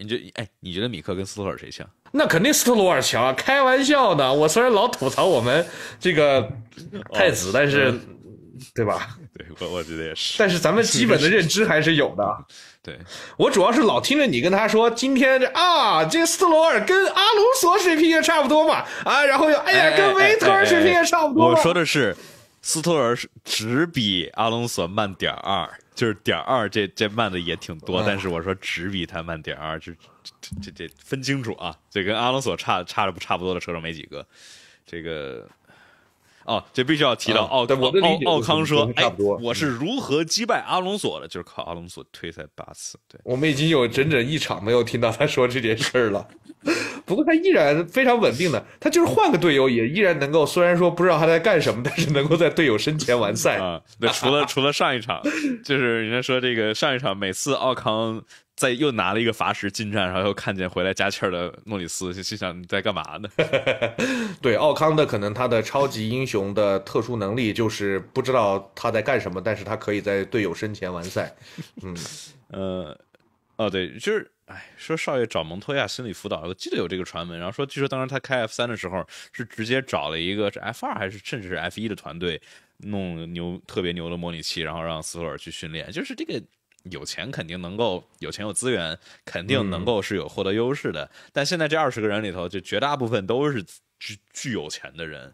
你觉哎，你觉得米克跟斯托尔谁强？那肯定斯托尔强，开玩笑呢。我虽然老吐槽我们这个太子，但是，对吧？对，我我觉得也是。但是咱们基本的认知还是有的。对，我主要是老听着你跟他说，今天这啊，这斯托尔跟阿隆索水平也差不多嘛，啊，然后又哎呀，跟维特尔水平也差不多。我说的是，斯托尔只比阿隆索慢点二。就是点二，这这慢的也挺多，但是我说只比他慢点二，就这这这分清楚啊，这跟阿隆索差差的差不多的车手没几个，这个。哦，这必须要提到奥。但我的差不多。奥康说：“哎，我是如何击败阿隆索的？就是靠阿隆索退赛八次。对，我们已经有整整一场没有听到他说这件事了。不过他依然非常稳定的，他就是换个队友也依然能够。虽然说不知道他在干什么，但是能够在队友身前完赛。啊，对，除了除了上一场，就是人家说这个上一场每次奥康。”在又拿了一个罚时进站，然后又看见回来加气儿的诺里斯，就心想你在干嘛呢？对，奥康的可能他的超级英雄的特殊能力就是不知道他在干什么，但是他可以在队友身前完赛。嗯，呃，哦，对，就是，哎，说少爷找蒙托亚心理辅导，我记得有这个传闻，然后说据说当时他开 F 三的时候是直接找了一个是 F 二还是甚至是 F 一的团队弄牛特别牛的模拟器，然后让斯托尔去训练，就是这个。有钱肯定能够有钱有资源，肯定能够是有获得优势的。但现在这二十个人里头，就绝大部分都是巨巨有钱的人。